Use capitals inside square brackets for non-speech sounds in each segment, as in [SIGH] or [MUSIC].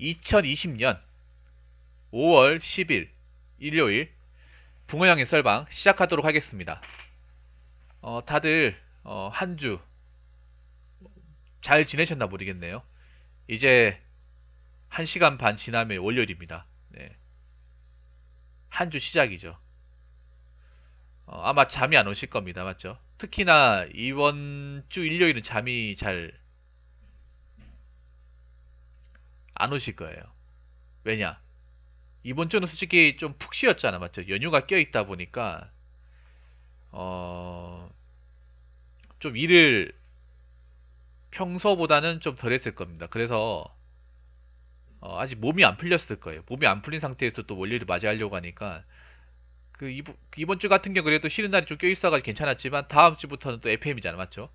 2020년 5월 10일 일요일 붕어양의 설방 시작하도록 하겠습니다. 어, 다들 어, 한주 잘 지내셨나 모르겠네요. 이제 1시간 반 지나면 월요일입니다. 네. 한 주 시작이죠. 어, 아마 잠이 안 오실 겁니다. 맞죠? 특히나 이번 주 일요일은 잠이 잘안 오실 거예요. 왜냐? 이번 주는 솔직히 좀 푹 쉬었잖아, 맞죠? 연휴가 껴있다 보니까, 어, 좀 일을 평소보다는 좀 덜 했을 겁니다. 그래서, 어, 아직 몸이 안 풀렸을 거예요. 몸이 안 풀린 상태에서 또 월요일을 맞이하려고 하니까, 그 이번, 이번 주 같은 경우 그래도 쉬는 날이 좀 껴있어가지고 괜찮았지만, 다음 주부터는 또 FM이잖아, 맞죠?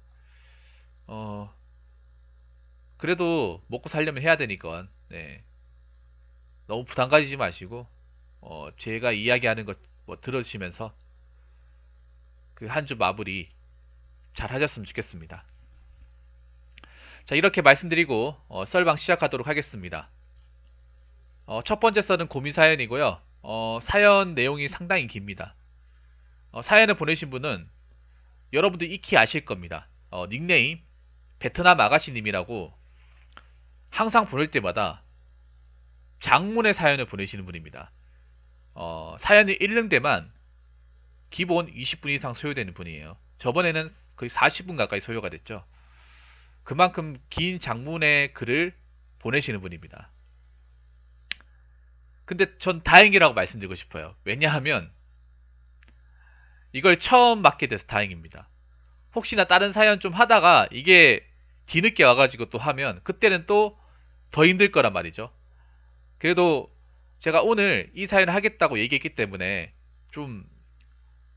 어, 그래도 먹고 살려면 해야 되니까. 네. 너무 부담 가지지 마시고 어, 제가 이야기하는 것뭐 들어주시면서 그 한 주 마무리 잘 하셨으면 좋겠습니다. 자 이렇게 말씀드리고 어, 썰방 시작하도록 하겠습니다. 어, 첫 번째 썰은 고민 사연이고요. 어, 사연 내용이 상당히 깁니다. 어, 사연을 보내신 분은 여러분들 익히 아실 겁니다. 어, 닉네임 베트남 아가씨님이라고 항상 보낼 때마다 장문의 사연을 보내시는 분입니다. 어, 사연이 읽는 데만 기본 20분 이상 소요되는 분이에요. 저번에는 거의 40분 가까이 소요가 됐죠. 그만큼 긴 장문의 글을 보내시는 분입니다. 근데 전 다행이라고 말씀드리고 싶어요. 왜냐하면 이걸 처음 맡게 돼서 다행입니다. 혹시나 다른 사연 좀 하다가 이게 뒤늦게 와가지고 또 하면 그때는 또더 힘들 거란 말이죠. 그래도 제가 오늘 이 사연 을 하겠다고 얘기했기 때문에 좀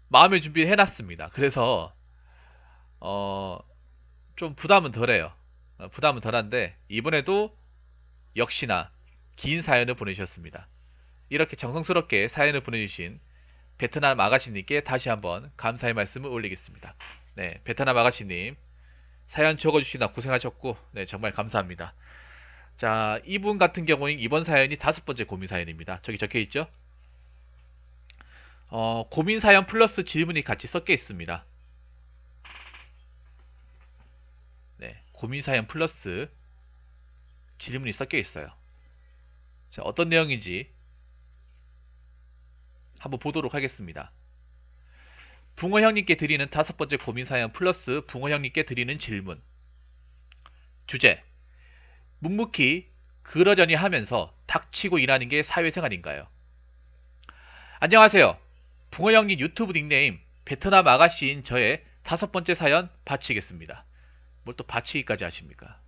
마음의 준비를 해놨습니다. 그래서 어좀 부담은 덜해요. 어, 부담은 덜한데 이번에도 역시나 긴 사연을 보내주셨습니다. 이렇게 정성스럽게 사연을 보내주신 베트남 아가씨님께 다시 한번 감사의 말씀을 올리겠습니다. 네, 베트남 아가씨님 사연 적어주시나 고생하셨고 네 정말 감사합니다. 자, 이분 같은 경우는 이번 사연이 다섯 번째 고민 사연입니다. 저기 적혀 있죠? 어, 고민 사연 플러스 질문이 같이 섞여 있습니다. 네, 고민 사연 플러스 질문이 섞여 있어요. 자, 어떤 내용인지 한번 보도록 하겠습니다. 붕어 형님께 드리는 다섯 번째 고민 사연 플러스 붕어 형님께 드리는 질문. 주제. 묵묵히 그러려니 하면서 닥치고 일하는 게 사회생활인가요? 안녕하세요. 붕어형님 유튜브 닉네임 베트남 아가씨인 저의 다섯 번째 사연 바치겠습니다. 뭘 또 바치기까지 하십니까?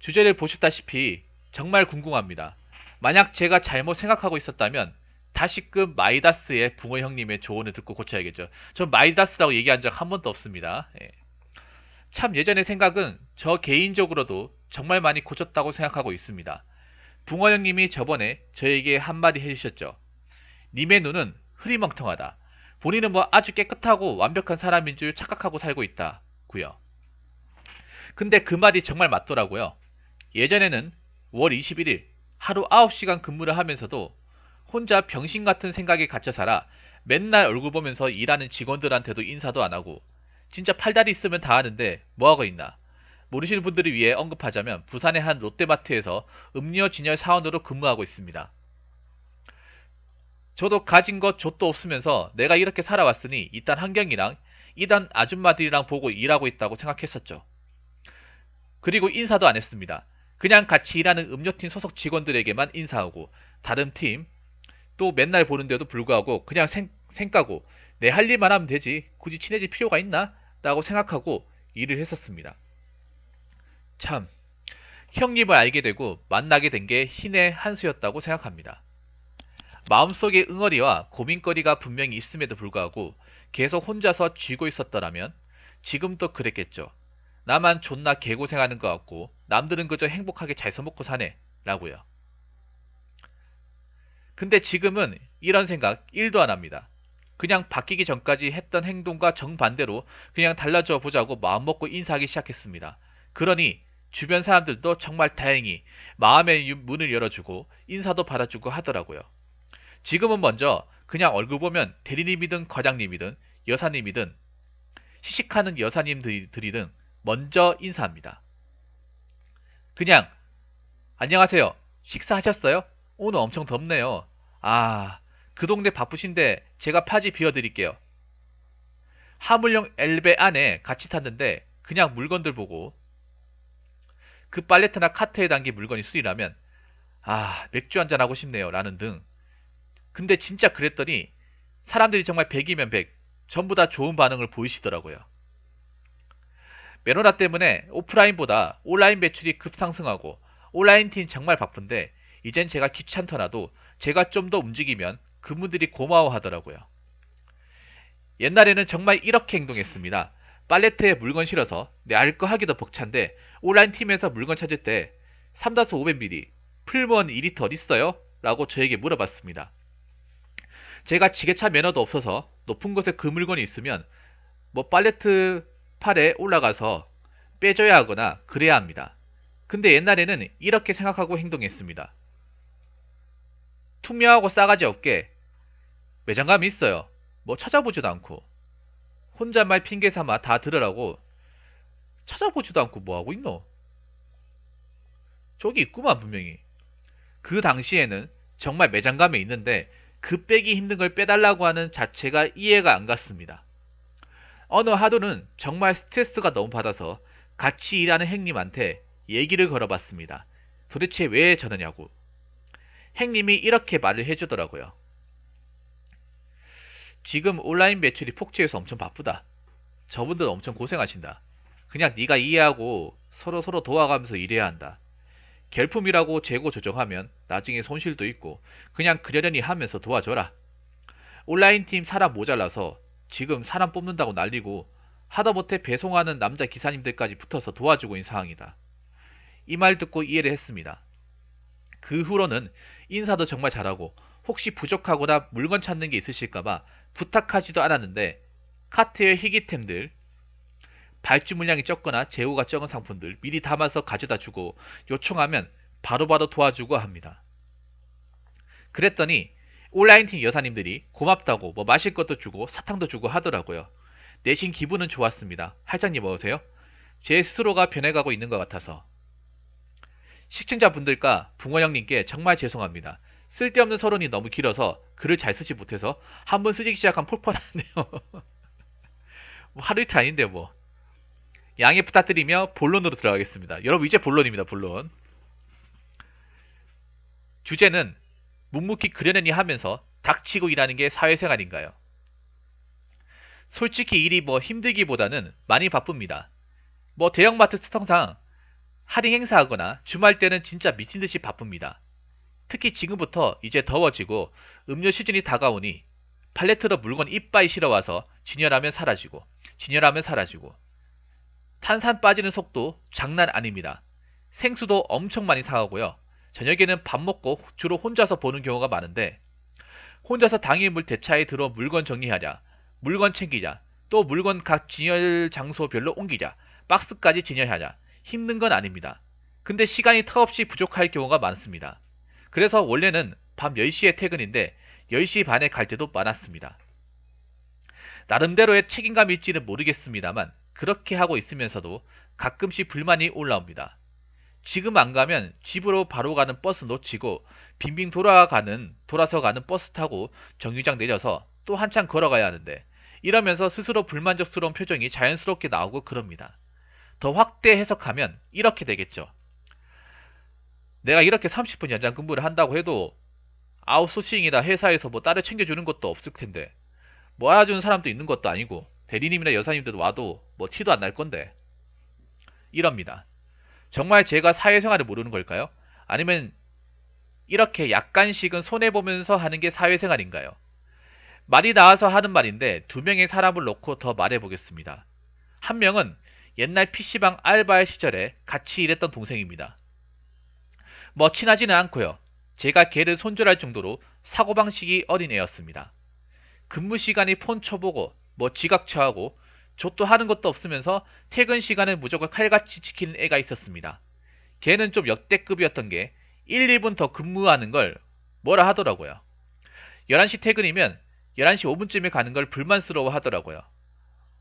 주제를 보셨다시피 정말 궁금합니다. 만약 제가 잘못 생각하고 있었다면 다시금 그 마이다스의 붕어 형님의 조언을 듣고 고쳐야겠죠. 전 마이다스라고 얘기한 적 한 번도 없습니다. 예. 참 예전의 생각은 저 개인적으로도 정말 많이 고쳤다고 생각하고 있습니다. 붕어 형님이 저번에 저에게 한마디 해주셨죠. 님의 눈은 흐리멍텅하다. 본인은 뭐 아주 깨끗하고 완벽한 사람인 줄 착각하고 살고 있다고요. 근데 그 말이 정말 맞더라고요. 예전에는 월 21일 하루 9시간 근무를 하면서도 혼자 병신 같은 생각에 갇혀 살아 맨날 얼굴 보면서 일하는 직원들한테도 인사도 안 하고 진짜 팔다리 있으면 다 하는데 뭐하고 있나 모르시는 분들을 위해 언급하자면 부산의 한 롯데마트에서 음료 진열 사원으로 근무하고 있습니다. 저도 가진 것 좆도 없으면서 내가 이렇게 살아왔으니 이딴 환경이랑 이딴 아줌마들이랑 보고 일하고 있다고 생각했었죠. 그리고 인사도 안 했습니다. 그냥 같이 일하는 음료팀 소속 직원들에게만 인사하고 다른 팀 또 맨날 보는데도 불구하고 그냥 생, 생까고 내 할 일만 하면 되지 굳이 친해질 필요가 있나? 라고 생각하고 일을 했었습니다. 참, 형님을 알게 되고 만나게 된 게 희의 한수였다고 생각합니다. 마음속에 응어리와 고민거리가 분명히 있음에도 불구하고 계속 혼자서 쥐고 있었더라면 지금도 그랬겠죠. 나만 존나 개고생하는 것 같고 남들은 그저 행복하게 잘 써먹고 사네 라고요. 근데 지금은 이런 생각 1도 안 합니다. 그냥 바뀌기 전까지 했던 행동과 정반대로 그냥 달라져 보자고 마음먹고 인사하기 시작했습니다. 그러니 주변 사람들도 정말 다행히 마음의 문을 열어주고 인사도 받아주고 하더라고요. 지금은 먼저 그냥 얼굴 보면 대리님이든 과장님이든 여사님이든 시식하는 여사님들이든 먼저 인사합니다. 그냥 안녕하세요. 식사하셨어요? 오늘 엄청 덥네요. 아, 그 동네 바쁘신데 제가 파지 비워드릴게요. 하물령 엘베 안에 같이 탔는데 그냥 물건들 보고 그 팔레트나 카트에 담긴 물건이 술이라면 아 맥주 한잔하고 싶네요 라는 등 근데 진짜 그랬더니 사람들이 정말 100이면 100 전부 다 좋은 반응을 보이시더라고요. 메로나 때문에 오프라인보다 온라인 매출이 급상승하고 온라인 팀 정말 바쁜데 이젠 제가 귀찮더라도 제가 좀 더 움직이면 그분들이 고마워하더라고요. 옛날에는 정말 이렇게 행동했습니다. 팔레트에 물건 실어서 내 알 거 하기도 벅찬데 온라인 팀에서 물건 찾을 때3다수 500ml, 풀무원 2리터 어디 있어요? 라고 저에게 물어봤습니다. 제가 지게차 매너도 없어서 높은 곳에 그 물건이 있으면 뭐 팔레트 팔에 올라가서 빼줘야 하거나 그래야 합니다. 근데 옛날에는 이렇게 생각하고 행동했습니다. 투명하고 싸가지 없게 매장감이 있어요. 뭐 찾아보지도 않고 혼잣말 핑계 삼아 다 들으라고 찾아보지도 않고 뭐하고 있노? 저기 있구만 분명히. 그 당시에는 정말 매장감이 있는데 그 빼기 힘든 걸 빼달라고 하는 자체가 이해가 안 갔습니다. 어느 하도는 정말 스트레스가 너무 받아서 같이 일하는 행님한테 얘기를 걸어봤습니다. 도대체 왜 저러냐고. 행님이 이렇게 말을 해주더라고요. 지금 온라인 매출이 폭주해서 엄청 바쁘다. 저분들 엄청 고생하신다. 그냥 네가 이해하고 서로 서로 도와가면서 일해야 한다. 결품이라고 재고 조정하면 나중에 손실도 있고 그냥 그려려니 하면서 도와줘라. 온라인 팀 사람 모자라서 지금 사람 뽑는다고 날리고 하다못해 배송하는 남자 기사님들까지 붙어서 도와주고 있는 상황이다. 이 말 듣고 이해를 했습니다. 그 후로는 인사도 정말 잘하고 혹시 부족하거나 물건 찾는 게 있으실까봐 부탁하지도 않았는데 카트의 희귀템들 발주 물량이 적거나 재고가 적은 상품들 미리 담아서 가져다 주고 요청하면 바로바로 바로 도와주고 합니다. 그랬더니 온라인 팀 여사님들이 고맙다고 뭐 마실 것도 주고 사탕도 주고 하더라고요. 내신 기분은 좋았습니다. 할장님 어서요제 스스로가 변해가고 있는 것 같아서. 시청자분들과 붕어형님께 정말 죄송합니다. 쓸데없는 서론이 너무 길어서 글을 잘 쓰지 못해서 한번 쓰기 시작한 폴폴하네요. [LAUGHS] 뭐 하루 이틀 아닌데 뭐. 양해 부탁드리며 본론으로 들어가겠습니다. 여러분 이제 본론입니다. 본론. 주제는 묵묵히 그려내니 하면서 닥치고 일하는 게 사회생활인가요? 솔직히 일이 뭐 힘들기보다는 많이 바쁩니다. 뭐 대형마트 특성상 할인 행사하거나 주말 때는 진짜 미친 듯이 바쁩니다. 특히 지금부터 이제 더워지고 음료 시즌이 다가오니 팔레트로 물건 이빨 실어와서 진열하면 사라지고 진열하면 사라지고 탄산 빠지는 속도 장난 아닙니다. 생수도 엄청 많이 사가고요. 저녁에는 밥 먹고 주로 혼자서 보는 경우가 많은데 혼자서 당일물 대차에 들어 물건 정리하자, 물건 챙기자, 또 물건 각 진열 장소별로 옮기자, 박스까지 진열하자 힘든 건 아닙니다. 근데 시간이 턱없이 부족할 경우가 많습니다. 그래서 원래는 밤 10시에 퇴근인데 10시 반에 갈 때도 많았습니다. 나름대로의 책임감일지는 모르겠습니다만 그렇게 하고 있으면서도 가끔씩 불만이 올라옵니다. 지금 안 가면 집으로 바로 가는 버스 놓치고 빙빙 돌아가는 돌아서 가는 버스 타고 정류장 내려서 또 한참 걸어가야 하는데 이러면서 스스로 불만족스러운 표정이 자연스럽게 나오고 그럽니다. 더 확대 해석하면 이렇게 되겠죠. 내가 이렇게 30분 연장 근무를 한다고 해도 아웃소싱이나 회사에서 뭐 딸을 챙겨주는 것도 없을 텐데 모아주는 뭐 사람도 있는 것도 아니고 대리님이나 여사님들 와도 뭐 티도 안 날 건데 이럽니다. 정말 제가 사회생활을 모르는 걸까요? 아니면 이렇게 약간씩은 손해보면서 하는 게 사회생활인가요? 말이 나와서 하는 말인데 두 명의 사람을 놓고 더 말해보겠습니다. 한 명은 옛날 PC방 알바할 시절에 같이 일했던 동생입니다. 뭐 친하지는 않고요. 제가 걔를 손절할 정도로 사고방식이 어린 애였습니다. 근무 시간이 폰 쳐보고 뭐 지각처하고 좆도 하는 것도 없으면서 퇴근 시간을 무조건 칼같이 지키는 애가 있었습니다. 걔는 좀 역대급이었던 게 1, 2분 더 근무하는 걸 뭐라 하더라고요. 11시 퇴근이면 11시 5분쯤에 가는 걸 불만스러워 하더라고요.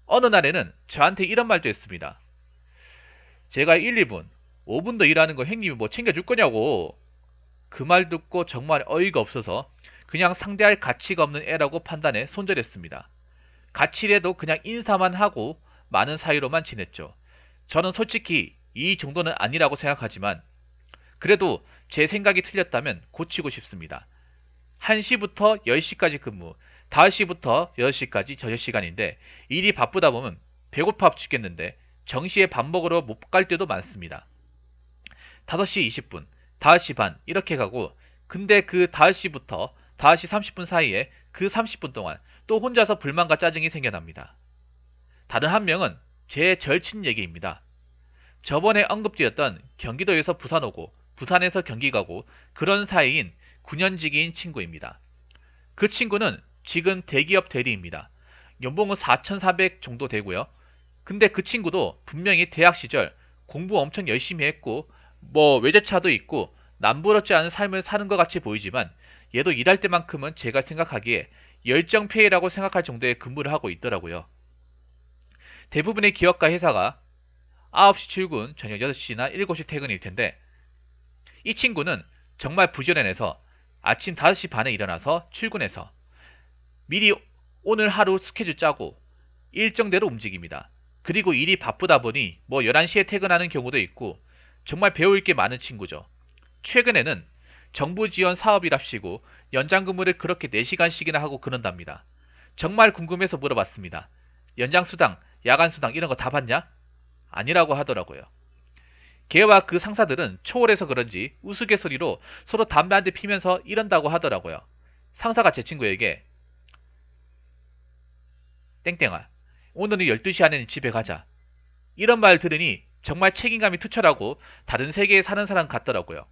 어느 날에는 저한테 이런 말도 했습니다. 제가 1, 2분, 5분 더 일하는 거 형님이 뭐 챙겨줄 거냐고. 그 말 듣고 정말 어이가 없어서 그냥 상대할 가치가 없는 애라고 판단해 손절했습니다. 같이래도 그냥 인사만 하고 많은 사이로만 지냈죠. 저는 솔직히 이 정도는 아니라고 생각하지만 그래도 제 생각이 틀렸다면 고치고 싶습니다. 1시부터 10시까지 근무, 5시부터 6시까지 저녁시간인데 일이 바쁘다 보면 배고파 죽겠는데 정시에 밥 먹으러 못 갈 때도 많습니다. 5시 20분, 5시 반 이렇게 가고 근데 그 5시부터 5시 30분 사이에 그 30분 동안 또 혼자서 불만과 짜증이 생겨납니다. 다른 한 명은 제 절친 얘기입니다. 저번에 언급되었던 경기도에서 부산 오고 부산에서 경기 가고 그런 사이인 9년지기인 친구입니다. 그 친구는 지금 대기업 대리입니다. 연봉은 4,400 정도 되고요. 근데 그 친구도 분명히 대학 시절 공부 엄청 열심히 했고 뭐 외제차도 있고 남부럽지 않은 삶을 사는 것 같이 보이지만 얘도 일할 때만큼은 제가 생각하기에 열정페해라고 생각할 정도의 근무를 하고 있더라고요. 대부분의 기업과 회사가 9시 출근, 저녁 6시나 7시 퇴근일 텐데 이 친구는 정말 부지런해서 아침 5시 반에 일어나서 출근해서 미리 오늘 하루 스케줄 짜고 일정대로 움직입니다. 그리고 일이 바쁘다 보니 뭐 11시에 퇴근하는 경우도 있고 정말 배울 게 많은 친구죠. 최근에는 정부 지원 사업이랍시고 연장 근무를 그렇게 4시간씩이나 하고 그런답니다. 정말 궁금해서 물어봤습니다. 연장 수당, 야간 수당 이런 거 다 받냐? 아니라고 하더라고요. 걔와 그 상사들은 초월해서 그런지 우스갯소리로 서로 담배 한 대 피면서 이런다고 하더라고요. 상사가 제 친구에게 땡땡아 오늘은 12시 안에는 집에 가자. 이런 말 들으니 정말 책임감이 투철하고 다른 세계에 사는 사람 같더라고요.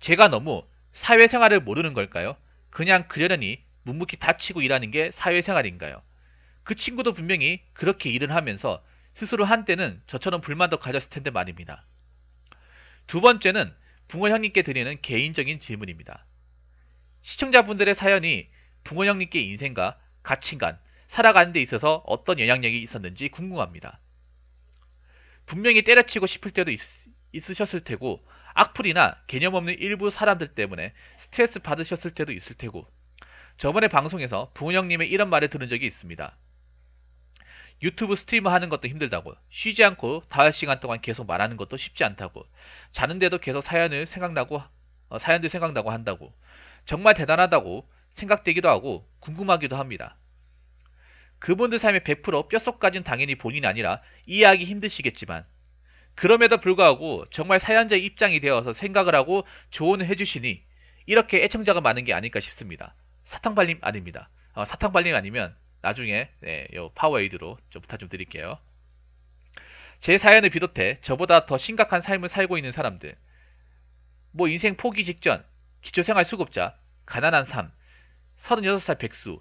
제가 너무 사회생활을 모르는 걸까요? 그냥 그러려니 묵묵히 다치고 일하는 게 사회생활인가요? 그 친구도 분명히 그렇게 일을 하면서 스스로 한때는 저처럼 불만도 가졌을 텐데 말입니다. 두 번째는 붕어 형님께 드리는 개인적인 질문입니다. 시청자분들의 사연이 붕어 형님께 인생과 가치관, 살아가는 데 있어서 어떤 영향력이 있었는지 궁금합니다. 분명히 때려치고 싶을 때도 있, 있으셨을 테고 악플이나 개념 없는 일부 사람들 때문에 스트레스 받으셨을 때도 있을 테고 저번에 방송에서 부은영님의 이런 말을 들은 적이 있습니다. 유튜브 스트리머 하는 것도 힘들다고 쉬지 않고 5시간 동안 계속 말하는 것도 쉽지 않다고 자는데도 계속 사연을 생각나고 어, 사연들 생각나고 한다고 정말 대단하다고 생각되기도 하고 궁금하기도 합니다. 그분들 삶의 100% 뼛속까진 당연히 본인이 아니라 이해하기 힘드시겠지만 그럼에도 불구하고 정말 사연자의 입장이 되어서 생각을 하고 조언을 해주시니 이렇게 애청자가 많은 게 아닐까 싶습니다. 사탕발림 아닙니다. 어, 사탕발림 아니면 나중에 네, 요 파워에이드로 좀 부탁 좀 드릴게요. 제 사연을 비롯해 저보다 더 심각한 삶을 살고 있는 사람들, 뭐 인생 포기 직전, 기초생활 수급자, 가난한 삶, 36살 백수,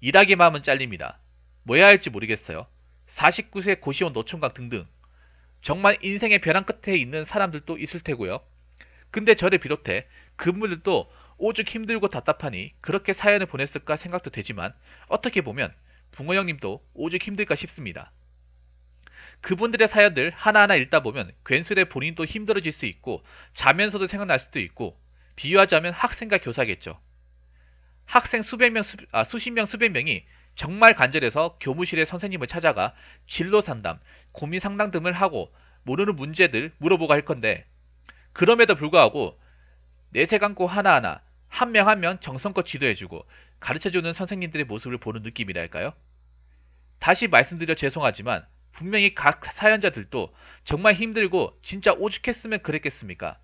일하기 마음은 잘립니다. 뭐 해야 할지 모르겠어요. 49세 고시원 노총각 등등 정말 인생의 벼랑 끝에 있는 사람들도 있을 테고요. 근데 저를 비롯해 그분들도 오죽 힘들고 답답하니 그렇게 사연을 보냈을까 생각도 되지만 어떻게 보면 붕어 형님도 오죽 힘들까 싶습니다. 그분들의 사연들 하나하나 읽다 보면 괜스레 본인도 힘들어질 수 있고 자면서도 생각날 수도 있고 비유하자면 학생과 교사겠죠. 학생 수백 명, 수, 아, 수십 명, 수백 명이 정말 간절해서 교무실의 선생님을 찾아가 진로 상담, 고민 상담 등을 하고 모르는 문제들 물어보고 할 건데 그럼에도 불구하고 내세 안고 하나하나 한명 한명 한 명 정성껏 지도해주고 가르쳐주는 선생님들의 모습을 보는 느낌이랄까요? 다시 말씀드려 죄송하지만 분명히 각 사연자들도 정말 힘들고 진짜 오죽했으면 그랬겠습니까?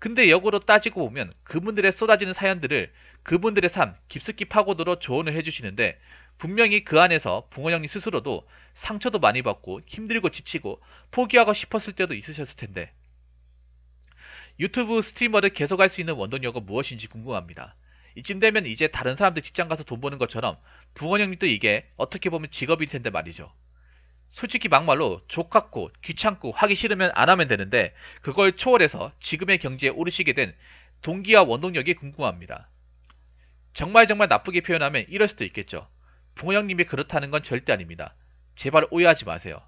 근데 역으로 따지고 보면 그분들의 쏟아지는 사연들을 그분들의 삶 깊숙이 파고들어 조언을 해주시는데 분명히 그 안에서 붕어형님 스스로도 상처도 많이 받고 힘들고 지치고 포기하고 싶었을 때도 있으셨을 텐데 유튜브 스트리머를 계속할 수 있는 원동력은 무엇인지 궁금합니다. 이쯤 되면 이제 다른 사람들 직장 가서 돈 버는 것처럼 붕어형님도 이게 어떻게 보면 직업일 텐데 말이죠. 솔직히 막말로 족같고 귀찮고 하기 싫으면 안 하면 되는데 그걸 초월해서 지금의 경지에 오르시게 된 동기와 원동력이 궁금합니다. 정말 정말 나쁘게 표현하면 이럴 수도 있겠죠. 부모님이 그렇다는 건 절대 아닙니다. 제발 오해하지 마세요.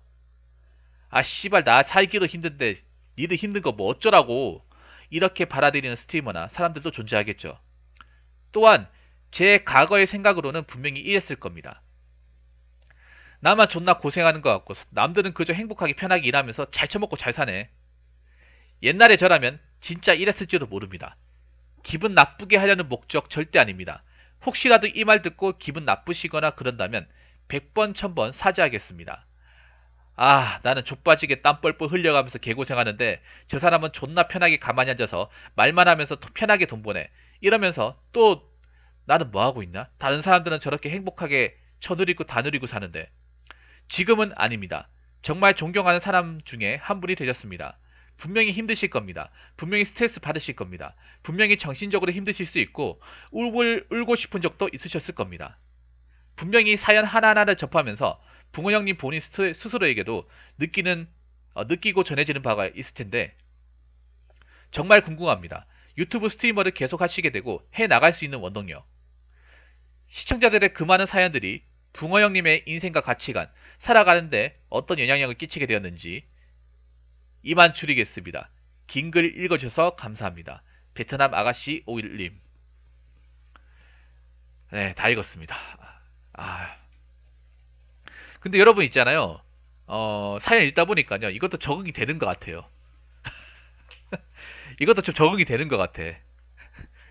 아 씨발 나 살기도 힘든데 니들 힘든 거 뭐 어쩌라고 이렇게 받아들이는 스트리머나 사람들도 존재하겠죠. 또한 제 과거의 생각으로는 분명히 이랬을 겁니다. 나만 존나 고생하는 것 같고 남들은 그저 행복하게 편하게 일하면서 잘 처먹고 잘 사네. 옛날에 저라면 진짜 이랬을지도 모릅니다. 기분 나쁘게 하려는 목적 절대 아닙니다. 혹시라도 이 말 듣고 기분 나쁘시거나 그런다면 100번 1000번 사죄하겠습니다. 아 나는 좆빠지게 땀 뻘뻘 흘려가면서 개고생하는데 저 사람은 존나 편하게 가만히 앉아서 말만 하면서 편하게 돈 보내 이러면서 또 나는 뭐하고 있나? 다른 사람들은 저렇게 행복하게 쳐누리고 다누리고 사는데 지금은 아닙니다. 정말 존경하는 사람 중에 한 분이 되셨습니다. 분명히 힘드실 겁니다. 분명히 스트레스 받으실 겁니다. 분명히 정신적으로 힘드실 수 있고 울고, 울고 싶은 적도 있으셨을 겁니다. 분명히 사연 하나하나를 접하면서 붕어 형님 본인 스스로에게도 느끼는 어, 느끼고 전해지는 바가 있을 텐데 정말 궁금합니다. 유튜브 스트리머를 계속 하시게 되고 해 나갈 수 있는 원동력. 시청자들의 그 많은 사연들이 붕어 형님의 인생과 가치관, 살아가는데 어떤 영향력을 끼치게 되었는지 이만 줄이겠습니다. 긴 글 읽어주셔서 감사합니다. 베트남 아가씨 오일님 네, 다 읽었습니다. 아. 근데 여러분 있잖아요. 어, 사연 읽다 보니까요. 이것도 적응이 되는 것 같아요. [LAUGHS] 이것도 좀 적응이 되는 것 같아.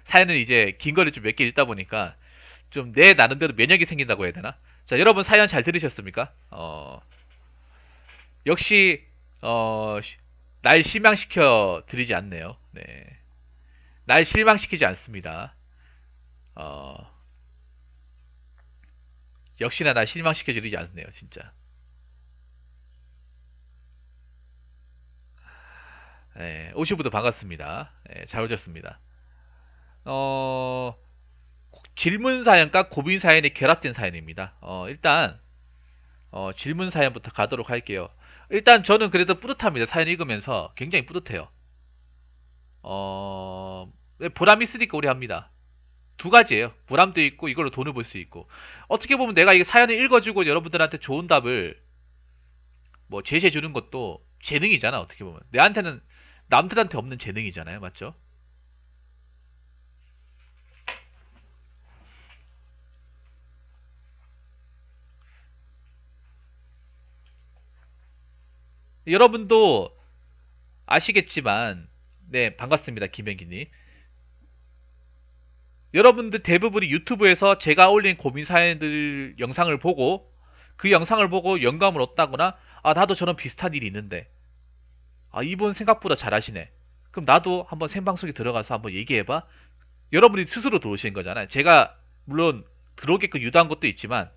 사연은 이제 긴 거를 좀몇 개 읽다 보니까 좀 내 나름대로 면역이 생긴다고 해야 되나? 자, 여러분 사연 잘 들으셨습니까? 어, 역시 어, 날 실망시켜 드리지 않네요. 네. 날 실망시키지 않습니다. 어, 역시나 날 실망시켜 드리지 않네요, 진짜. 네, 오시부도 반갑습니다. 네, 잘 오셨습니다. 어, 질문 사연과 고민 사연이 결합된 사연입니다. 어, 일단 어, 질문 사연부터 가도록 할게요. 일단 저는 그래도 뿌듯합니다. 사연 읽으면서 굉장히 뿌듯해요. 어, 네, 보람 있으니까 오래 합니다. 두 가지예요. 보람도 있고 이걸로 돈을 벌 수 있고 어떻게 보면 내가 이 사연을 읽어주고 여러분들한테 좋은 답을 뭐 제시해 주는 것도 재능이잖아 어떻게 보면 내한테는 남들한테 없는 재능이잖아요 맞죠? 여러분도 아시겠지만 네 반갑습니다 김현기님 여러분들 대부분이 유튜브에서 제가 올린 고민 사연들 영상을 보고 그 영상을 보고 영감을 얻다거나 아 나도 저런 비슷한 일이 있는데 아 이분 생각보다 잘하시네 그럼 나도 한번 생방송에 들어가서 한번 얘기해봐 여러분이 스스로 들어오신 거잖아요 제가 물론 들어오게끔 유도한 것도 있지만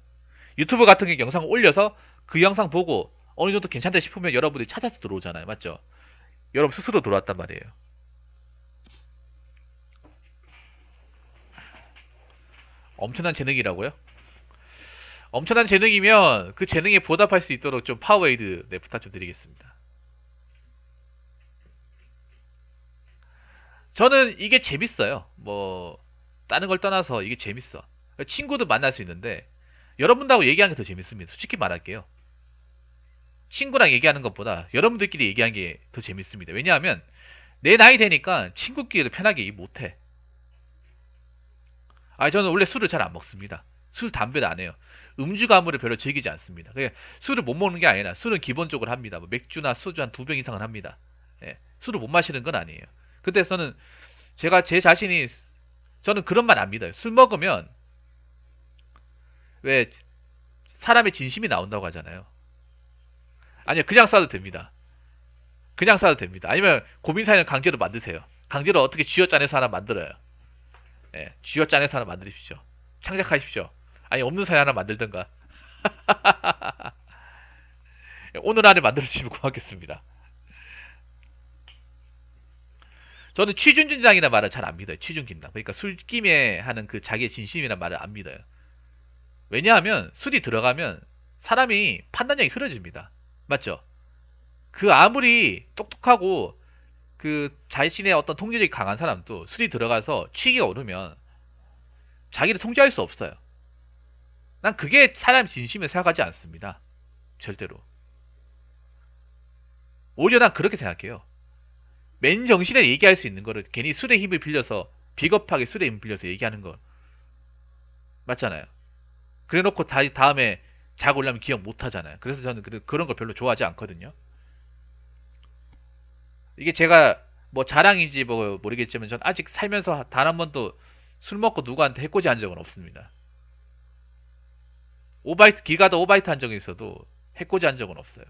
유튜브 같은 게 영상을 올려서 그 영상 보고 어느 정도 괜찮다 싶으면 여러분들이 찾아서 들어오잖아요. 맞죠? 여러분 스스로 들어왔단 말이에요. 엄청난 재능이라고요? 엄청난 재능이면 그 재능에 보답할 수 있도록 좀 파워에이드 네, 부탁 좀 드리겠습니다. 저는 이게 재밌어요. 뭐 다른 걸 떠나서 이게 재밌어. 친구도 만날 수 있는데 여러분하고 얘기하는 게 더 재밌습니다. 솔직히 말할게요. 친구랑 얘기하는 것보다 여러분들끼리 얘기한게 더 재밌습니다. 왜냐하면 내 나이 되니까 친구끼리도 편하게 못해. 아 저는 원래 술을 잘 안 먹습니다. 술, 담배도 안 해요. 음주가물을 별로 즐기지 않습니다. 술을 못 먹는 게 아니라 술은 기본적으로 합니다. 뭐 맥주나 소주 한 두 병 이상은 합니다. 예, 술을 못 마시는 건 아니에요. 그때 저는 제가 제 자신이 저는 그런 말안 믿어요. 술 먹으면 왜 사람의 진심이 나온다고 하잖아요. 아니요 그냥 쏴도 됩니다 그냥 쏴도 됩니다 아니면 고민사연 강제로 만드세요 강제로 어떻게 쥐어짜내서 하나 만들어요 예, 쥐어짜내서 하나 만드십시오 창작하십시오 아니 없는 사연 하나 만들던가 [LAUGHS] 오늘 안에 만들어주시면 고맙겠습니다 저는 취준진장이나 말을 잘 안 믿어요. 취준긴장. 그러니까 술김에 하는 그 자기의 진심이란 말을 안 믿어요. 왜냐하면 술이 들어가면 사람이 판단력이 흐려집니다. 맞죠? 그 아무리 똑똑하고 그 자신의 어떤 통제력이 강한 사람도 술이 들어가서 취기가 오르면 자기를 통제할 수 없어요. 난 그게 사람 진심을 생각하지 않습니다. 절대로. 오히려 난 그렇게 생각해요. 맨 정신에 얘기할 수 있는 거를 괜히 술의 힘을 빌려서 비겁하게 술의 힘을 빌려서 얘기하는 걸 맞잖아요. 그래놓고 다, 다음에 자고 올라면 기억 못 하잖아요. 그래서 저는 그런 걸 별로 좋아하지 않거든요. 이게 제가 뭐 자랑인지 뭐 모르겠지만 전 아직 살면서 단 한 번도 술 먹고 누구한테 해코지 한 적은 없습니다. 오바이트 기가도 오바이트 한 적이 있어도 해코지 한 적은 없어요.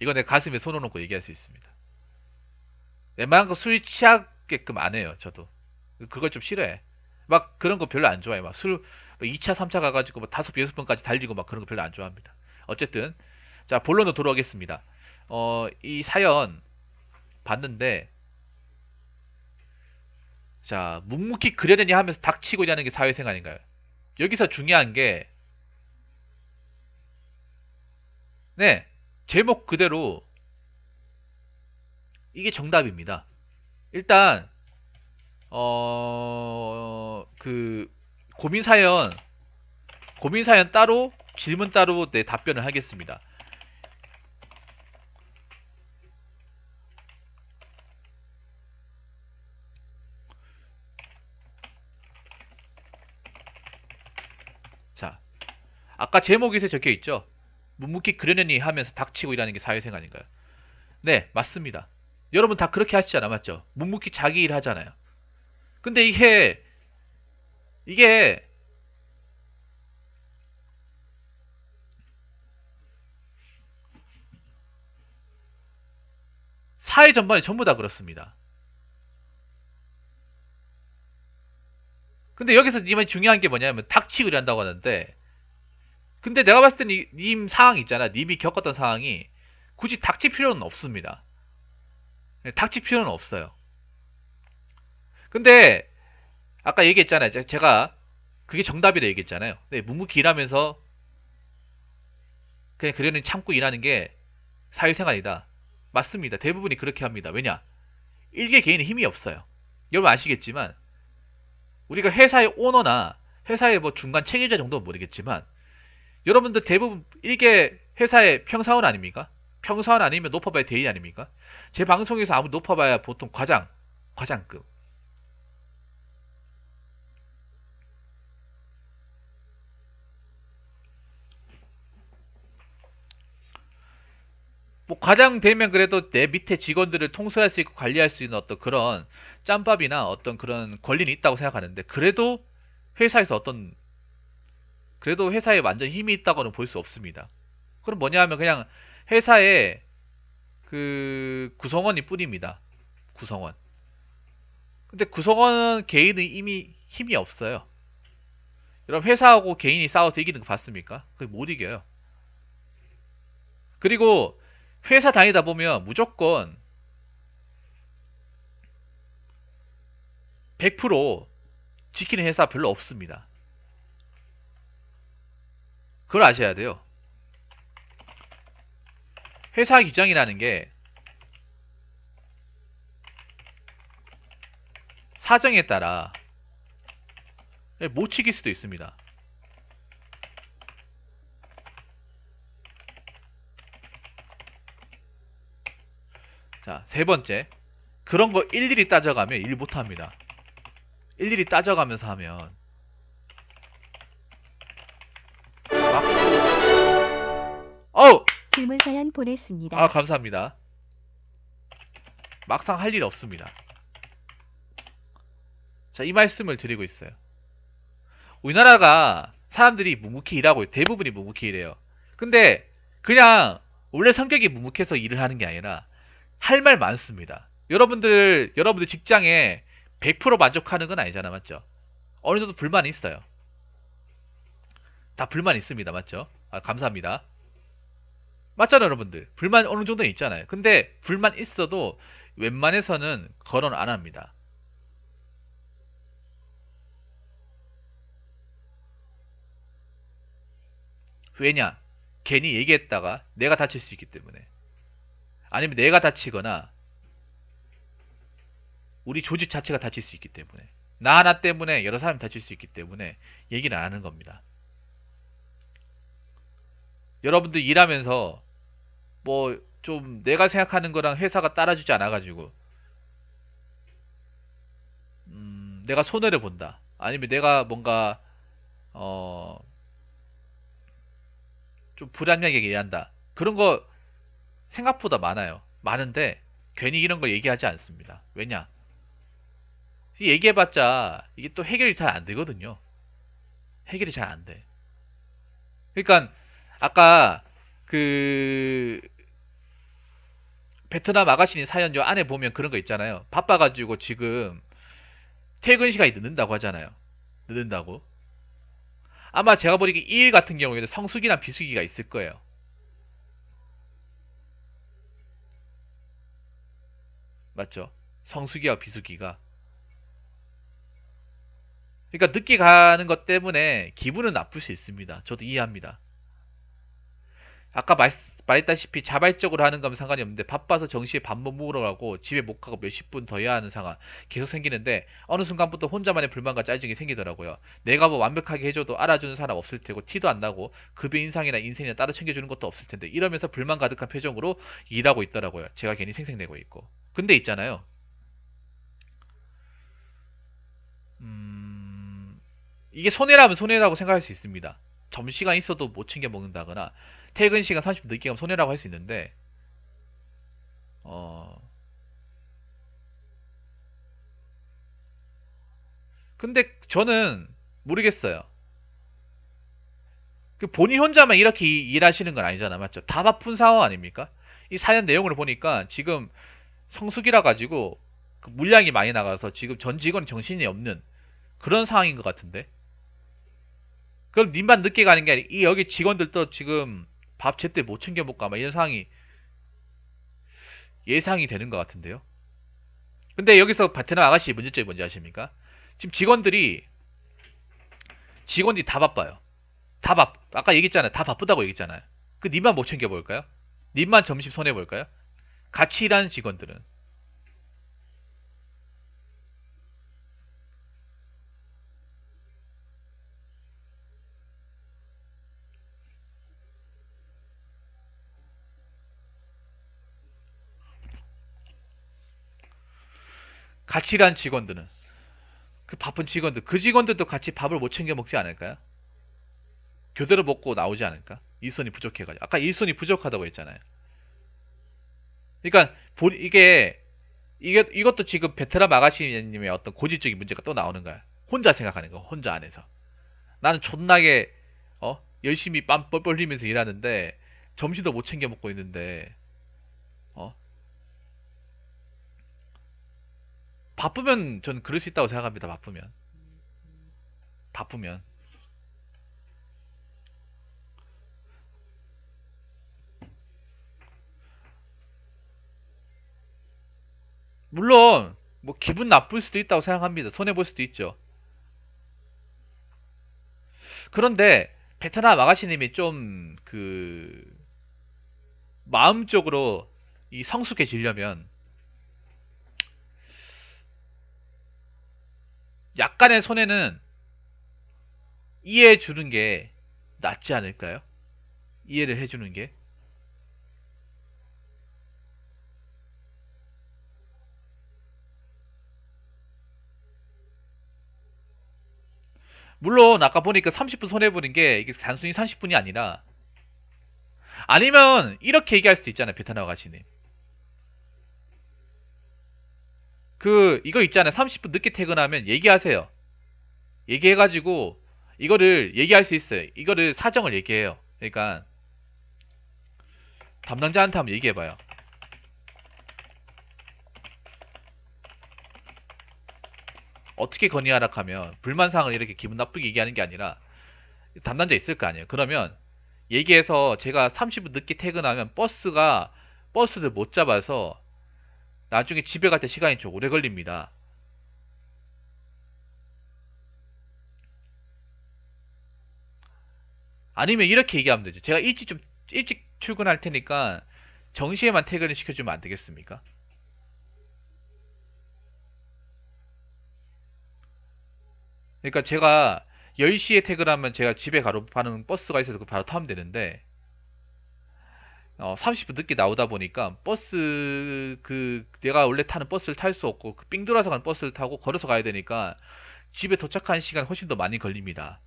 이거내 가슴에 손을 놓고 얘기할 수 있습니다. 웬만한 거술 취하게끔 안 해요, 저도. 그걸 좀 싫어해. 막 그런 거 별로 안 좋아해. 막 술, 2차, 3차 가가지고 뭐 다섯 여섯 번까지 달리고 막 그런 거 별로 안 좋아합니다. 어쨌든 자 본론으로 돌아오겠습니다. 어, 이 사연 봤는데 자 묵묵히 그려내냐 하면서 닥치고 자다는게 사회생활인가요? 여기서 중요한 게 네, 제목 그대로 이게 정답입니다. 일단 어, 그 고민 사연 고민 사연 따로 질문 따로 네, 답변을 하겠습니다. 자, 아까 제목에서 적혀 있죠. 묵묵히 그러느니 하면서 닥치고 일하는 게 사회생활인가요? 네, 맞습니다. 여러분 다 그렇게 하시지 않맞죠 묵묵히 자기 일 하잖아요. 근데 이게 이게 사회 전반에 전부 다 그렇습니다. 근데 여기서 님이 중요한 게 뭐냐면 닥치기를 한다고 하는데 근데 내가 봤을 때님 님 상황 있잖아. 님이 겪었던 상황이 굳이 닥칠 필요는 없습니다. 네, 닥칠 필요는 없어요. 근데 아까 얘기했잖아요. 제가 그게 정답이라 얘기했잖아요. 근 묵묵히 일하면서 그냥 그려는 참고 일하는 게 사회생활이다. 맞습니다. 대부분이 그렇게 합니다. 왜냐? 일개 개인의 힘이 없어요. 여러분 아시겠지만 우리가 회사의 오너나 회사의 뭐 중간 책임자 정도는 모르겠지만 여러분들 대부분 일개 회사의 평사원 아닙니까? 평사원 아니면 높아봐야 대인 아닙니까? 제 방송에서 아무 높아봐야 보통 과장, 과장급 과장 되면 그래도 내 밑에 직원들을 통솔할 수 있고 관리할 수 있는 어떤 그런 짬밥이나 어떤 그런 권리는 있다고 생각하는데 그래도 회사에서 어떤 그래도 회사에 완전 힘이 있다고는 볼 수 없습니다. 그럼 뭐냐 하면 그냥 회사의 그 구성원이 뿐입니다. 구성원. 근데 구성원 개인은 이미 힘이 없어요. 여러분 회사하고 개인이 싸워서 이기는 거 봤습니까? 그게 못 이겨요. 그리고 회사 다니다 보면 무조건 100% 지키는 회사 별로 없습니다. 그걸 아셔야 돼요. 회사 규정이라는 게 사정에 따라 못 지킬 수도 있습니다. 자, 세 번째. 그런 거 일일이 따져가면 일 못합니다. 일일이 따져가면서 하면 어우! 질문 사연 보냈습니다. 아 감사합니다. 막상 할 일 없습니다. 자이 말씀을 드리고 있어요. 우리나라가 사람들이 묵묵히 일하고 대부분이 묵묵히 일해요. 근데 그냥 원래 성격이 묵묵해서 일을 하는 게 아니라 할말 많습니다. 여러분들, 여러분들 직장에 100% 만족하는 건 아니잖아, 맞죠? 어느 정도 불만이 있어요. 다 불만 있습니다, 맞죠? 아, 감사합니다. 맞잖아요, 여러분들. 불만 어느 정도 있잖아요. 근데 불만 있어도 웬만해서는 거론 안 합니다. 왜냐? 괜히 얘기했다가 내가 다칠 수 있기 때문에. 아니면 내가 다치거나 우리 조직 자체가 다칠 수 있기 때문에 나 하나 때문에 여러 사람이 다칠 수 있기 때문에 얘기를 안 하는 겁니다. 여러분들 일하면서 뭐 좀 내가 생각하는 거랑 회사가 따라주지 않아가지고 음 내가 손해를 본다. 아니면 내가 뭔가 어좀 불합리하게 얘기한다. 그런 거 생각보다 많아요. 많은데 괜히 이런 걸 얘기하지 않습니다. 왜냐? 얘기해봤자 이게 또 해결이 잘 안 되거든요. 해결이 잘 안 돼. 그러니까 아까 그 베트남 아가씨님 사연 요 안에 보면 그런 거 있잖아요. 바빠가지고 지금 퇴근 시간이 늦는다고 하잖아요. 늦는다고. 아마 제가 보기에 2일 같은 경우에는 성수기랑 비수기가 있을 거예요. 맞죠? 성수기와 비수기가. 그러니까 늦게 가는 것 때문에 기분은 나쁠 수 있습니다. 저도 이해합니다. 아까 말, 말했다시피 자발적으로 하는 건 상관이 없는데 바빠서 정시에 밥 못 먹으러 가고 집에 못 가고 몇십 분 더 해야 하는 상황 계속 생기는데 어느 순간부터 혼자만의 불만과 짜증이 생기더라고요. 내가 뭐 완벽하게 해줘도 알아주는 사람 없을 테고 티도 안 나고 급여 인상이나 인생이나 따로 챙겨주는 것도 없을 텐데 이러면서 불만 가득한 표정으로 일하고 있더라고요. 제가 괜히 생색내고 있고. 근데 있잖아요. 음, 이게 손해라면 손해라고 생각할 수 있습니다. 점심시간 있어도 못 챙겨 먹는다거나 퇴근 시간 30분 늦게 가면 손해라고 할 수 있는데 어 근데 저는 모르겠어요. 그 본인 혼자만 이렇게 일하시는 건 아니잖아, 맞죠? 다 바쁜 상황 아닙니까? 이 사연 내용을 보니까 지금 성수기라 가지고 그 물량이 많이 나가서 지금 전 직원이 정신이 없는 그런 상황인 것 같은데. 그럼 님만 늦게 가는 게 아니라 여기 직원들도 지금 밥 제때 못 챙겨 먹까막 이런 상황이 예상이 되는 것 같은데요. 근데 여기서 베트남 아가씨 문제점이 뭔지 아십니까? 지금 직원들이 직원들이 다 바빠요. 다 바, 아까 얘기했잖아요. 다 바쁘다고 얘기했잖아요. 그 님만 못 챙겨 볼까요? 님만 점심 손해 볼까요? 같이 일하는 직원들은 같이 일하는 직원들은 그 바쁜 직원들 그 직원들도 같이 밥을 못 챙겨 먹지 않을까요? 교대로 먹고 나오지 않을까? 일손이 부족해가지고 아까 일손이 부족하다고 했잖아요. 그러니까 이게 이게 이것도 지금 베테랑 마가시님의 어떤 고질적인 문제가 또 나오는 거야. 혼자 생각하는 거, 혼자 안에서. 나는 존나게 어 열심히 빰 뻘뻘리면서 일하는데 점심도 못 챙겨 먹고 있는데 어 바쁘면 전 그럴 수 있다고 생각합니다. 바쁘면 바쁘면 물론 뭐 기분 나쁠 수도 있다고 생각합니다. 손해 볼 수도 있죠. 그런데 베트남 아가씨님이 좀 그 마음적으로 이 성숙해지려면 약간의 손해는 이해해 주는 게 낫지 않을까요? 이해를 해주는 게 물론 아까 보니까 30분 그 손해보는 게 이게 단순히 30분이 아니라 아니면 이렇게 얘기할 수도 있잖아요. 베트남 아가씨님. 그 이거 있잖아요. 30분 늦게 퇴근하면 얘기하세요. 얘기해가지고 이거를 얘기할 수 있어요. 이거를 사정을 얘기해요. 그러니까 담당자한테 한번 얘기해봐요. 어떻게 건의하라하면 불만사항을 이렇게 기분 나쁘게 얘기하는 게 아니라 담당자 있을 거 아니에요. 그러면 얘기해서 제가 30분 늦게 퇴근하면 버스가 버스를 못 잡아서 나중에 집에 갈 때 시간이 좀 오래 걸립니다. 아니면 이렇게 얘기하면 되죠. 제가 일찍 좀 일찍 출근할 테니까 정시에만 퇴근을 시켜주면 안 되겠습니까? 그러니까 제가 10시에 퇴근하면 제가 집에 가로 가는 버스가 있어서 바로 타면 되는데 어, 30분 늦게 나오다 보니까 버스 그 내가 원래 타는 버스를 탈 수 없고 빙 그 돌아서 가는 버스를 타고 걸어서 가야 되니까 집에 도착한 시간 훨씬 더 많이 걸립니다.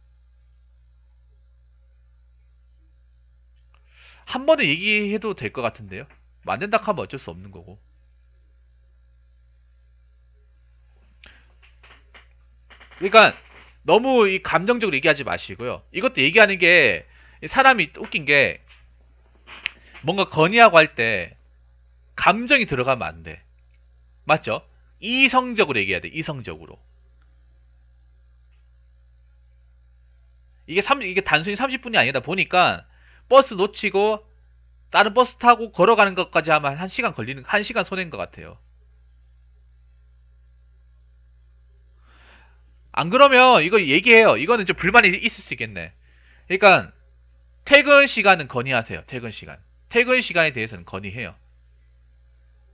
한 번에 얘기해도 될 것 같은데요. 만든다 하면 어쩔 수 없는 거고. 그러니까 너무 이 감정적으로 얘기하지 마시고요. 이것도 얘기하는 게 사람이 웃긴 게 뭔가 건의하고 할 때 감정이 들어가면 안 돼. 맞죠? 이성적으로 얘기해야 돼. 이성적으로. 이게 3 이게 단순히 30분이 아니다 보니까 버스 놓치고 다른 버스 타고 걸어가는 것까지 하면 한 시간 걸리는 한 시간 손해인 것 같아요. 안 그러면 이거 얘기해요. 이거는 좀 불만이 있을 수 있겠네. 그러니까 퇴근 시간은 건의하세요. 퇴근 시간. 퇴근 시간에 대해서는 건의해요.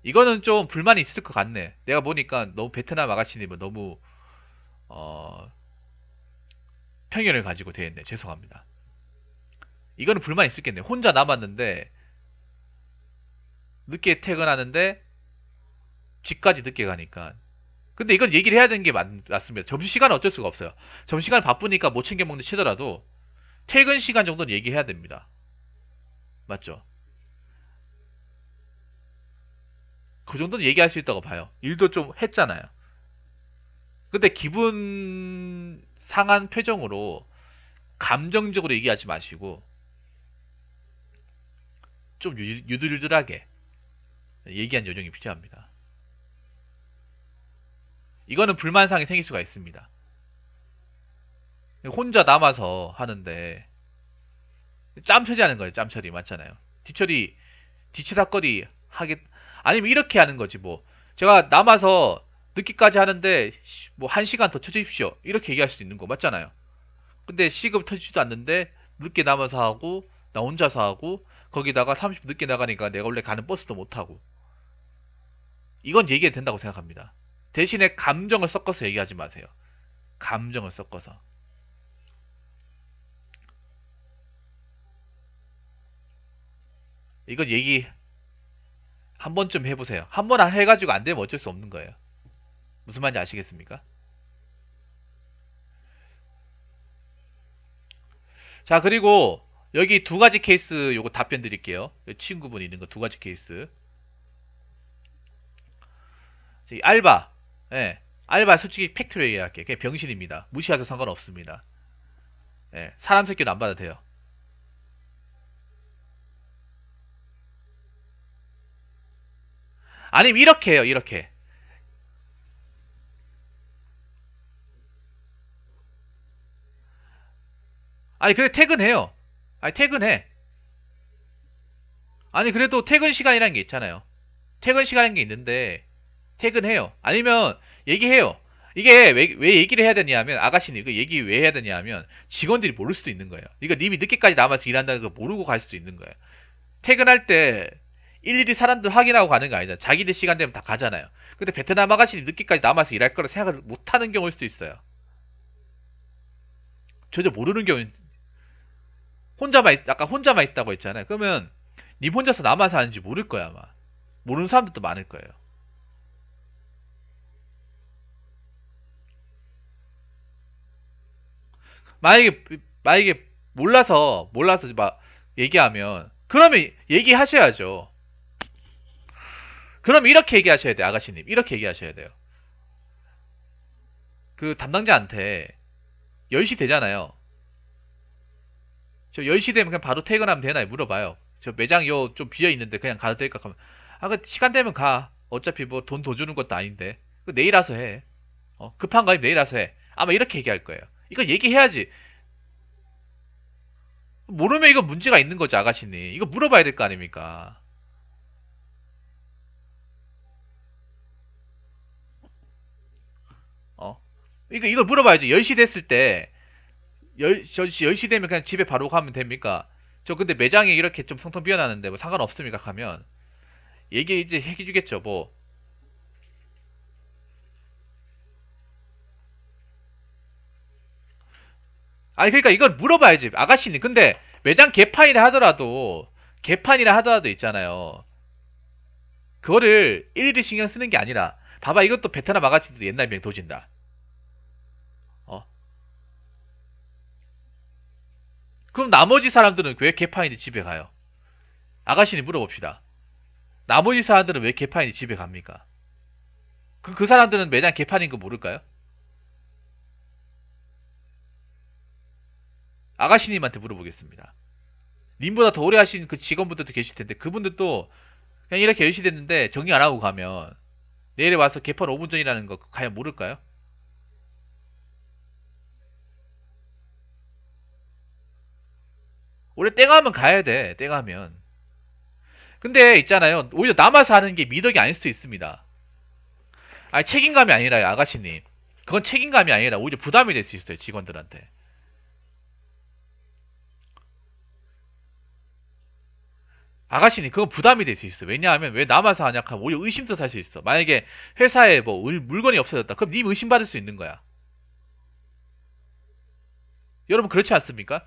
이거는 좀 불만이 있을 것 같네. 내가 보니까 너무 베트남 아가씨님은 너무 어 편견을 가지고 대했네. 죄송합니다. 이거는 불만이 있겠네. 을 혼자 남았는데 늦게 퇴근하는데 집까지 늦게 가니까 근데 이건 얘기를 해야 되는 게 맞, 맞습니다. 점심시간은 어쩔 수가 없어요. 점심시간 바쁘니까 못 챙겨 먹는 치더라도 퇴근 시간 정도는 얘기해야 됩니다. 맞죠? 그 정도는 얘기할 수 있다고 봐요. 일도 좀 했잖아요. 근데 기분 상한 표정으로 감정적으로 얘기하지 마시고 좀 유들유들하게 얘기한 요정이 필요합니다. 이거는 불만사항이 생길 수가 있습니다. 혼자 남아서 하는데 짬처리 하는 거예요. 짬처리 맞잖아요. 뒤처리 뒤치다거리 하기 아니면 이렇게 하는 거지 뭐 제가 남아서 늦게까지 하는데 뭐한 시간 더 쳐주십시오 이렇게 얘기할 수 있는 거 맞잖아요. 근데 시급 터지지도 않는데 늦게 남아서 하고 나 혼자서 하고 거기다가 30분 늦게 나가니까 내가 원래 가는 버스도 못 타고 이건 얘기해도 된다고 생각합니다. 대신에 감정을 섞어서 얘기하지 마세요. 감정을 섞어서. 이건 얘기 한 번쯤 해보세요. 한 번 해가지고 안 되면 어쩔 수 없는 거예요. 무슨 말인지 아시겠습니까? 자 그리고 여기 두 가지 케이스 요거 답변 드릴게요. 친구분 있는 거 두 가지 케이스. 알바 예. 알바 솔직히 팩트로 얘기할게. 그냥 병신입니다. 무시하셔 상관없습니다. 예. 사람 새끼도 안 받아도 돼요. 아니면 이렇게 해요. 이렇게. 아니 그래 퇴근해요. 아니 퇴근해. 아니 그래도 퇴근 시간이라는 게 있잖아요. 퇴근 시간이라는 게 있는데 퇴근해요. 아니면 얘기해요. 이게 왜, 왜 얘기를 해야 되냐 하면 아가씨는 이거 그 얘기 왜 해야 되냐 하면 직원들이 모를 수도 있는 거예요. 그러니까 님이 늦게까지 남아서 일한다는 걸 모르고 갈 수도 있는 거예요. 퇴근할 때 일일이 사람들 확인하고 가는 거 아니잖아. 자기들 시간 되면 다 가잖아요. 근데 베트남 아가씨는 늦게까지 남아서 일할 거라 생각을 못 하는 경우일 수도 있어요. 전혀 모르는 경우 혼자만 있, 아까 혼자만 있다고 했잖아요. 그러면 님 혼자서 남아서 하는지 모를 거야 아마. 모르는 사람들도 많을 거예요. 만약에 만약에 몰라서 몰라서 막 얘기하면 그러면 얘기하셔야죠. 그럼 이렇게 얘기하셔야 돼요, 아가씨님. 이렇게 얘기하셔야 돼요. 그 담당자한테 10시 되잖아요. 저 10시 되면 그냥 바로 퇴근하면 되나요? 물어봐요. 저 매장 요좀 비어 있는데 그냥 가도 될까? 하면 아, 그 시간 되면 가. 어차피 뭐돈 더 주는 것도 아닌데. 그 내일 와서 해. 어, 급한 거아니 내일 와서 해. 아마 이렇게 얘기할 거예요. 이거 얘기해야지. 모르면 이거 문제가 있는 거지, 아가씨는. 이거 물어봐야 될 거 아닙니까? 어? 이거, 이걸 물어봐야지. 10시 됐을 때, 10시, 10시 되면 그냥 집에 바로 가면 됩니까? 저 근데 매장에 이렇게 좀 성통 비어나는데 뭐 상관없습니까? 가면. 얘기 이제 해주겠죠, 뭐. 아니 그러니까 이걸 물어봐야지 아가씨는 근데 매장 개판이라 하더라도 개판이라 하더라도 있잖아요 그거를 일일이 신경 쓰는 게 아니라 봐봐 이것도 베트남 아가씨도 옛날 명 도진다 어 그럼 나머지 사람들은 왜 개판인데 집에 가요 아가씨는 물어봅시다 나머지 사람들은 왜 개판인데 집에 갑니까 그, 그 사람들은 매장 개판인 거 모를까요? 아가씨님한테 물어보겠습니다. 님보다 더 오래 하신 그 직원분들도 계실 텐데 그분들도 그냥 이렇게 10시 됐는데 정리 안 하고 가면 내일에 와서 개판 5분 전이라는 거 과연 모를까요? 원래 때가 하면 가야 돼. 때가 하면. 근데 있잖아요. 오히려 남아서 하는 게 미덕이 아닐 수도 있습니다. 아 책임감이 아니라요. 아가씨님. 그건 책임감이 아니라 오히려 부담이 될 수 있어요. 직원들한테. 아가씨는 그건 부담이 될 수 있어. 왜냐하면 왜 남아서 하냐 하면 오히려 의심도 살 수 있어. 만약에 회사에 뭐 물건이 없어졌다. 그럼 님 의심받을 수 있는 거야. 여러분 그렇지 않습니까?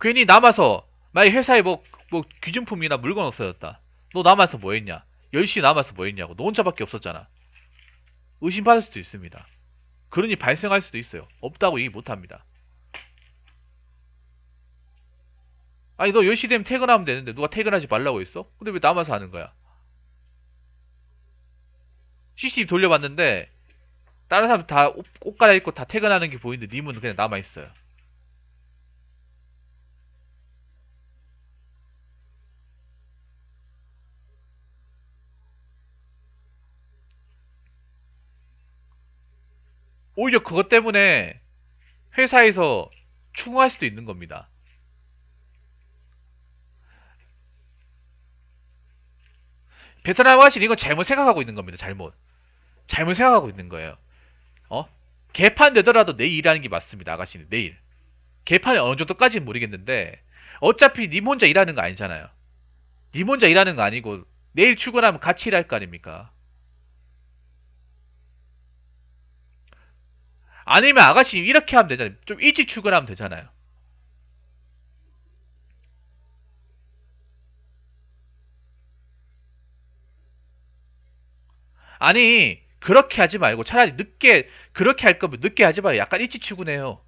괜히 남아서 만약에 회사에 뭐, 뭐 귀중품이나 물건 없어졌다. 너 남아서 뭐 했냐? 10시 남아서 뭐 했냐고. 너 혼자밖에 없었잖아. 의심받을 수도 있습니다. 그러니 발생할 수도 있어요. 없다고 얘기 못합니다. 아니 너 10시 되면 퇴근하면 되는데 누가 퇴근하지 말라고 했어? 근데 왜 남아서 하는 거야? CCTV 돌려봤는데 다른 사람 다옷 옷 갈아입고 다 퇴근하는 게 보이는데 님은 그냥 남아있어요. 오히려 그것 때문에 회사에서 충화할 수도 있는 겁니다. 베트남 화실 이거 잘못 생각하고 있는 겁니다. 잘못. 잘못 생각하고 있는 거예요. 어? 개판 되더라도 내일 일하는 게 맞습니다. 아가씨는 내일. 개판이 어느 정도까지는 모르겠는데 어차피 님 혼자 일하는 거 아니잖아요. 님 혼자 일하는 거 아니고 내일 출근하면 같이 일할 거 아닙니까? 아니면 아가씨 이렇게 하면 되잖아요. 좀 일찍 출근하면 되잖아요. 아니 그렇게 하지 말고 차라리 늦게 그렇게 할 거면 늦게 하지 마요. 약간 일찍 출근해요.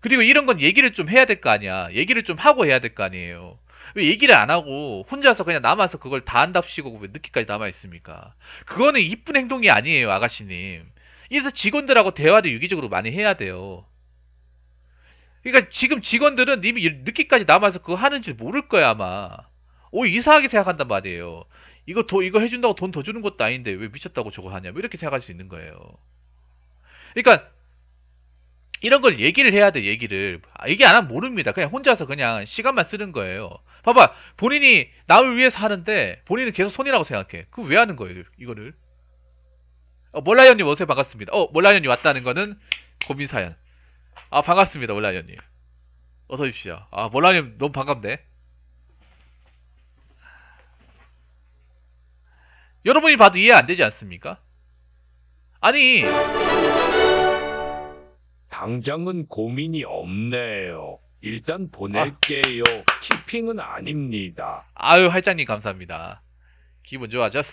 그리고 이런 건 얘기를 좀 해야 될 거 아니야. 얘기를 좀 하고 해야 될 거 아니에요. 왜 얘기를 안 하고 혼자서 그냥 남아서 그걸 다 한답시고 왜 늦게까지 남아 있습니까? 그거는 이쁜 행동이 아니에요, 아가씨님. 이래서 직원들하고 대화를 유기적으로 많이 해야 돼요. 그러니까 지금 직원들은 이미 늦게까지 남아서 그거 하는지 모를 거야, 아마. 오 이상하게 생각한단 말이에요. 이거 더, 이거 해준다고 돈 더 주는 것도 아닌데 왜 미쳤다고 저거 하냐? 뭐 이렇게 생각할 수 있는 거예요. 그러니까 이런 걸 얘기를 해야 돼 얘기를 아, 얘기 안 하면 모릅니다 그냥 혼자서 그냥 시간만 쓰는 거예요 봐봐 본인이 남을 위해서 하는데 본인은 계속 손이라고 생각해 그 왜 하는 거예요 이거를 어, 몰라연님 어서 반갑습니다 어 몰라연님 왔다는 거는 고민사연 아 반갑습니다 몰라연님 어서 오십시오 아 몰라연님 너무 반갑네 여러분이 봐도 이해 안 되지 않습니까? 아니 당장은 고민이 없네요. 일단 보낼게요. 키핑은 아닙니다. 아유 할장님 감사합니다. 기분 좋아졌어.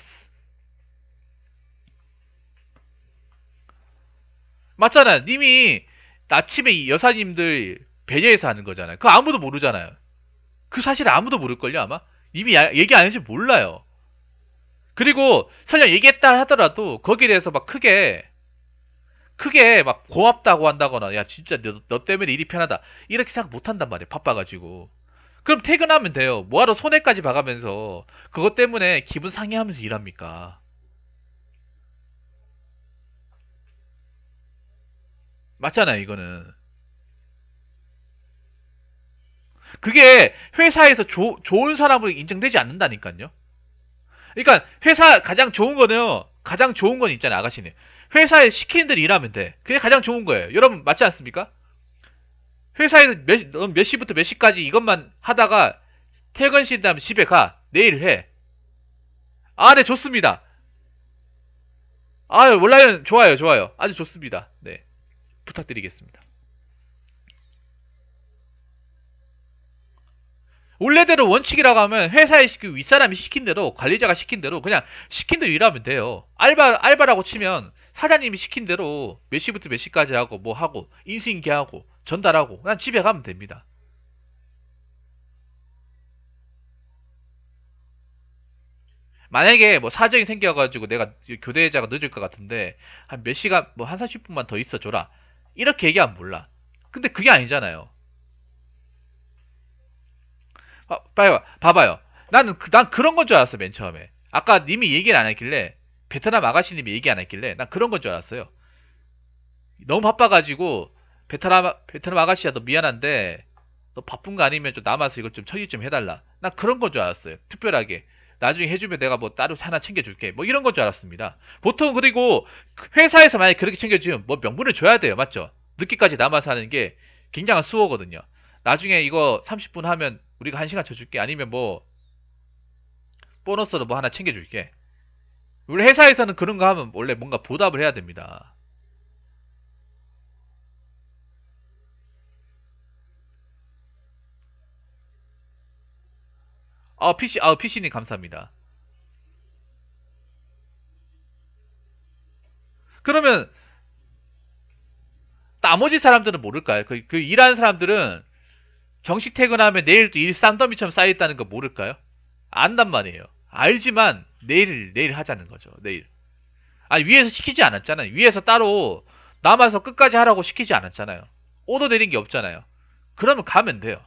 맞잖아. 님이 아침에 여사님들 배려해서 하는 거잖아요. 그 아무도 모르잖아요. 그 사실 아무도 모를걸요 아마? 님이 얘기 안 했는지 몰라요. 그리고 설령 얘기했다 하더라도 거기에 대해서 막 크게 크게 막 고맙다고 한다거나 야 진짜 너, 너 때문에 일이 편하다 이렇게 생각 못한단 말이에요 바빠가지고 그럼 퇴근하면 돼요 뭐하러 손해까지 봐가면서 그것 때문에 기분 상해하면서 일합니까 맞잖아요 이거는 그게 회사에서 조, 좋은 사람으로 인정되지 않는다니까요 그러니까 회사 가장 좋은 거는요. 가장 좋은 건 있잖아요, 아가씨는. 회사에 시키는 대로 일하면 돼. 그게 가장 좋은 거예요. 여러분 맞지 않습니까? 회사에서 몇, 몇 시부터 몇 시까지 이것만 하다가 퇴근 시인 다음 집에 가. 내일 해. 아, 네, 좋습니다. 아, 원라인 좋아요, 좋아요. 아주 좋습니다. 네. 부탁드리겠습니다. 원래대로 원칙이라고 하면 회사에 그 윗사람이 시킨 대로 관리자가 시킨 대로 그냥 시킨 대로 일하면 돼요. 알바 알바라고 치면 사장님이 시킨 대로 몇 시부터 몇 시까지 하고 뭐 하고 인수인계하고 전달하고 그냥 집에 가면 됩니다. 만약에 뭐 사정이 생겨가지고 내가 교대자가 늦을 것 같은데 한 몇 시간 뭐한4 0분만더 있어줘라 이렇게 얘기하면 몰라 근데 그게 아니잖아요 아, 어, 빨 봐봐요. 나는 그, 난 그런 건 줄 알았어 맨 처음에. 아까 님이 얘기를 안 했길래 베트남 아가씨님이 얘기 안 했길래 난 그런 건 줄 알았어요. 너무 바빠가지고 베트남 베트남 아가씨야 너 미안한데 너 바쁜 거 아니면 좀 남아서 이걸 좀 처리 좀 해달라. 난 그런 건 줄 알았어요. 특별하게. 나중에 해주면 내가 뭐 따로 하나 챙겨줄게. 뭐 이런 건 줄 알았습니다. 보통 그리고 그 회사에서 만약에 그렇게 챙겨주면 뭐 명분을 줘야 돼요. 맞죠? 늦게까지 남아서 하는 게 굉장한 수호거든요. 나중에 이거 30분 하면 우리가 1시간 쳐줄게 아니면 뭐 보너스로 뭐 하나 챙겨줄게 우리 회사에서는 그런 거 하면 원래 뭔가 보답을 해야 됩니다 아 PC 아 PC님 감사합니다 그러면 나머지 사람들은 모를까요? 그, 그 일하는 사람들은 정식 퇴근하면 내일 도일 싼더미처럼 쌓여있다는 거 모를까요? 안단 말이에요. 알지만 내일 내일 하자는 거죠. 내일. 아니 위에서 시키지 않았잖아요. 위에서 따로 남아서 끝까지 하라고 시키지 않았잖아요. 오더 내린 게 없잖아요. 그러면 가면 돼요.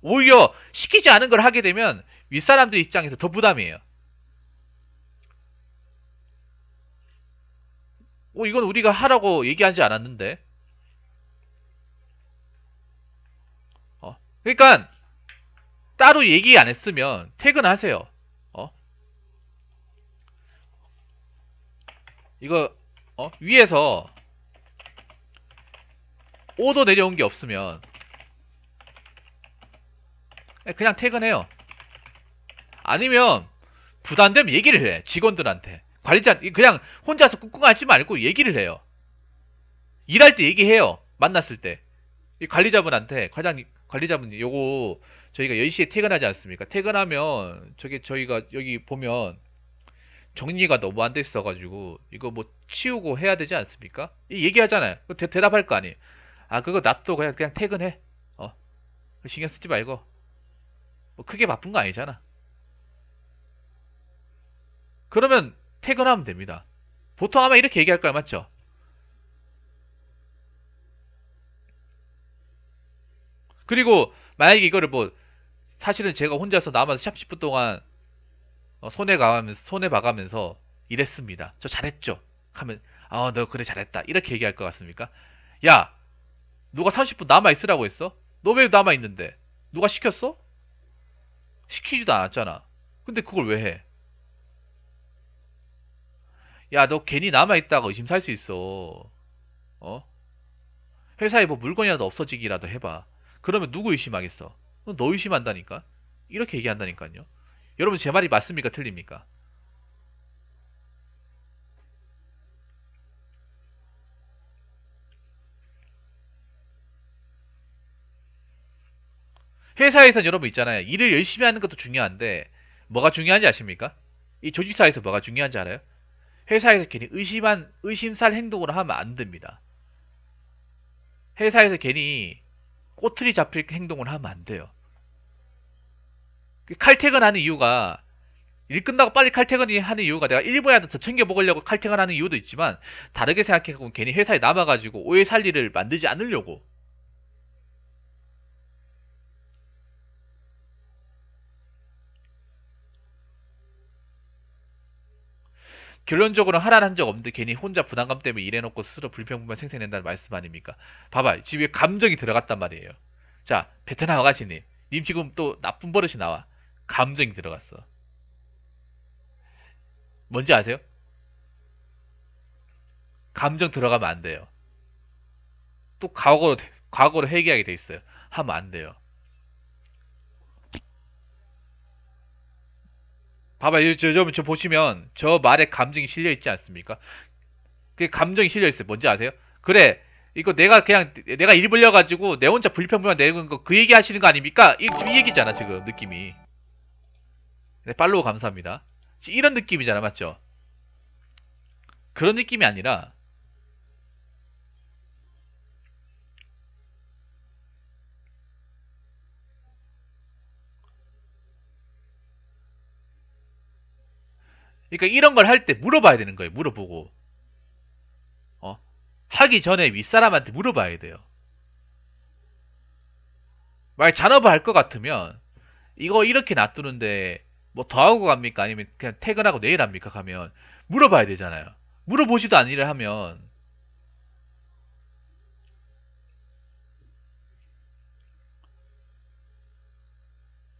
오히려 시키지 않은 걸 하게 되면 윗사람들 입장에서 더 부담이에요. 오 이건 우리가 하라고 얘기하지 않았는데 그러니까 따로 얘기 안 했으면 퇴근하세요. 어? 이거 어? 위에서 오도 내려온 게 없으면 그냥 퇴근해요. 아니면 부담되면 얘기를 해. 직원들한테. 관리자 그냥 혼자서 꾹꾹하지 말고 얘기를 해요. 일할 때 얘기해요. 만났을 때. 관리자분한테 과장님 관리자분님 요거 저희가 10시에 퇴근하지 않습니까? 퇴근하면 저게 저희가 여기 보면 정리가 너무 안 돼 있어가지고 이거 뭐 치우고 해야 되지 않습니까? 얘기하잖아요. 대, 답할거 아니에요. 아 그거 놔둬 그냥 그냥 퇴근해. 어 신경 쓰지 말고 뭐 크게 바쁜 거 아니잖아. 그러면 퇴근하면 됩니다. 보통 아마 이렇게 얘기할 거야 맞죠? 그리고 만약에 이거를 뭐 사실은 제가 혼자서 남아서 샵1분 동안 어, 손해 가면서 손해 봐가면서 이랬습니다. 저 잘했죠? 하면 아너 그래 잘했다 이렇게 얘기할 것 같습니까? 야 누가 30분 남아 있으라고 했어? 너 왜 남아 있는데? 누가 시켰어? 시키지도 않았잖아. 근데 그걸 왜 해? 야너 괜히 남아 있다가 의심 살 수 있어. 어? 회사에 뭐 물건이라도 없어지기라도 해봐. 그러면 누구 의심하겠어? 너 의심한다니까? 이렇게 얘기한다니까요. 여러분 제 말이 맞습니까? 틀립니까? 회사에선 여러분 있잖아요. 일을 열심히 하는 것도 중요한데 뭐가 중요한지 아십니까? 이 조직사에서 뭐가 중요한지 알아요? 회사에서 괜히 의심한 의심살 행동으로 하면 안 됩니다. 회사에서 괜히 꼬투리 잡힐 행동을 하면 안 돼요. 칼퇴근하는 이유가 일 끝나고 빨리 칼퇴근하는 이유가 내가 1분에다더 챙겨 먹으려고 칼퇴근하는 이유도 있지만 다르게 생각해보면 괜히 회사에 남아가지고 오해 살 일을 만들지 않으려고 결론적으로 하라는 한적 없는데 괜히 혼자 부담감 때문에 일해놓고 스스로 불평불만 생생낸다는 말씀 아닙니까? 봐봐 지금 왜 감정이 들어갔단 말이에요. 자 베트남 아가씨님 님 지금 또 나쁜 버릇이 나와 감정이 들어갔어. 뭔지 아세요? 감정 들어가면 안 돼요. 또 과거로 과거로 회귀하게 돼 있어요. 하면 안 돼요. 봐봐, 여러저 보시면 저 말에 감정이 실려 있지 않습니까? 그 감정이 실려 있어요. 뭔지 아세요? 그래, 이거 내가 그냥 내가 일 불려가지고 내 혼자 불평불만 내는 거 그 얘기 하시는 거 아닙니까? 이, 이 그 얘기잖아 지금 느낌이. 네, 팔로우 감사합니다. 이런 느낌이잖아, 맞죠? 그런 느낌이 아니라 그러니까 이런 걸 할 때 물어봐야 되는 거예요. 물어보고. 어? 하기 전에 윗사람한테 물어봐야 돼요. 만약 잔업을 할 것 같으면 이거 이렇게 놔두는데 뭐 더 하고 갑니까? 아니면 그냥 퇴근하고 내일 합니까? 하면 물어봐야 되잖아요. 물어보지도 않은 일을 하면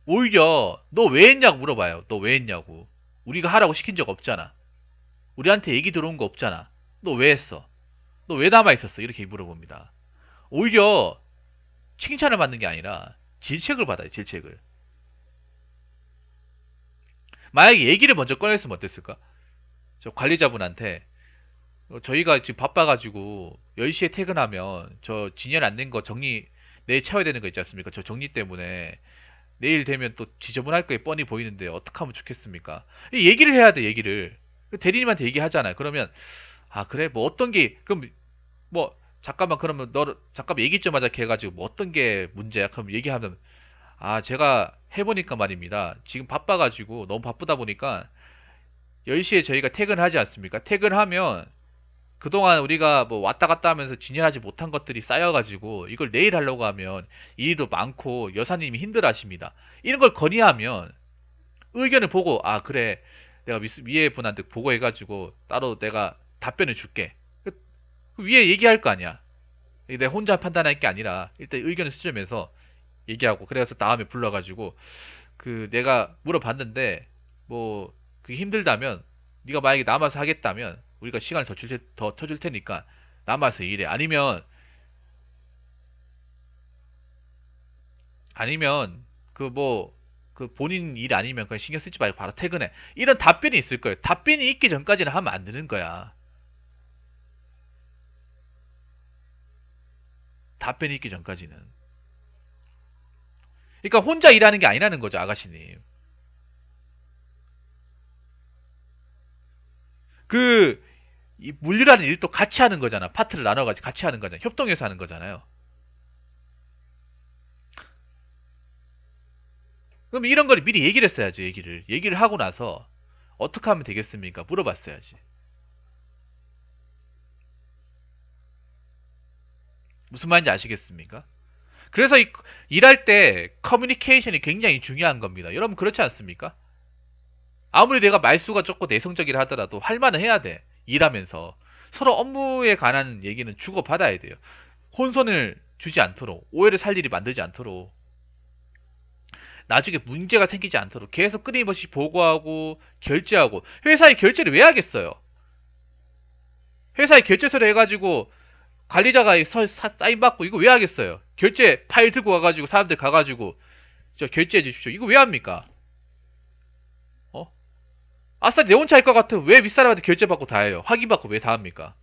오히려 너 왜 했냐고 물어봐요. 너 왜 했냐고. 우리가 하라고 시킨 적 없잖아. 우리한테 얘기 들어온 거 없잖아. 너 왜 했어? 너 왜 남아있었어? 이렇게 물어봅니다. 오히려 칭찬을 받는 게 아니라 질책을 받아요. 질책을. 만약에 얘기를 먼저 꺼냈으면 어땠을까? 저 관리자분한테 저희가 지금 바빠가지고 10시에 퇴근하면 저 진열 안된 거 정리 내일 채워야 되는 거 있지 않습니까? 저 정리 때문에 내일 되면 또 지저분할 거에 뻔히 보이는데 어떻게 하면 좋겠습니까? 얘기를 해야 돼 얘기를 그 대리님한테 얘기하잖아요. 그러면 아 그래 뭐 어떤 게 그럼 뭐 잠깐만 그러면 너 잠깐 얘기 좀 하자 해가지고 뭐 어떤 게 문제야? 그럼 얘기하면 아 제가 해보니까 말입니다. 지금 바빠가지고 너무 바쁘다 보니까 10시에 저희가 퇴근하지 않습니까? 퇴근하면 그동안 우리가 뭐 왔다 갔다 하면서 진열하지 못한 것들이 쌓여가지고 이걸 내일 하려고 하면 일도 많고 여사님이 힘들어 하십니다. 이런 걸 건의하면 의견을 보고 아 그래 내가 위에 분한테 보고해가지고 따로 내가 답변을 줄게. 그, 그 위에 얘기할 거 아니야. 내가 혼자 판단할 게 아니라 일단 의견을 수렴해서 얘기하고 그래서 다음에 불러가지고 그 내가 물어봤는데 뭐 그게 힘들다면 네가 만약에 남아서 하겠다면 우리가 시간을 더, 줄, 더 쳐줄 테니까 남아서 일해. 아니면 아니면 그뭐그 뭐, 그 본인 일 아니면 그냥 신경 쓰지 말고 바로 퇴근해. 이런 답변이 있을 거예요. 답변이 있기 전까지는 하면 안 되는 거야. 답변이 있기 전까지는. 그러니까 혼자 일하는 게 아니라는 거죠, 아가씨님. 그 이물류라는 일도 같이 하는 거잖아. 파트를 나눠가지고 같이 하는 거잖아. 협동해서 하는 거잖아요. 그럼 이런 걸 미리 얘기를 했어야지, 얘기를. 얘기를 하고 나서 어떻게 하면 되겠습니까? 물어봤어야지. 무슨 말인지 아시겠습니까? 그래서 이, 일할 때 커뮤니케이션이 굉장히 중요한 겁니다. 여러분 그렇지 않습니까? 아무리 내가 말수가 적고 내성적이라 하더라도 할 만은 해야 돼. 일하면서 서로 업무에 관한 얘기는 주고받아야 돼요. 혼선을 주지 않도록, 오해를 살 일이 만들지 않도록, 나중에 문제가 생기지 않도록 계속 끊임없이 보고하고 결제하고 회사에 결제를 왜 하겠어요? 회사에 결제서를 해가지고 관리자가 사, 사인 받고 이거 왜 하겠어요? 결제 파일 들고 가가지고 사람들 가가지고 저 결제해 주십시오. 이거 왜 합니까? 아싸내 혼자 할것 같은 왜 윗사람한테 결제받고 다 해요? 확인받고 왜 다 합니까?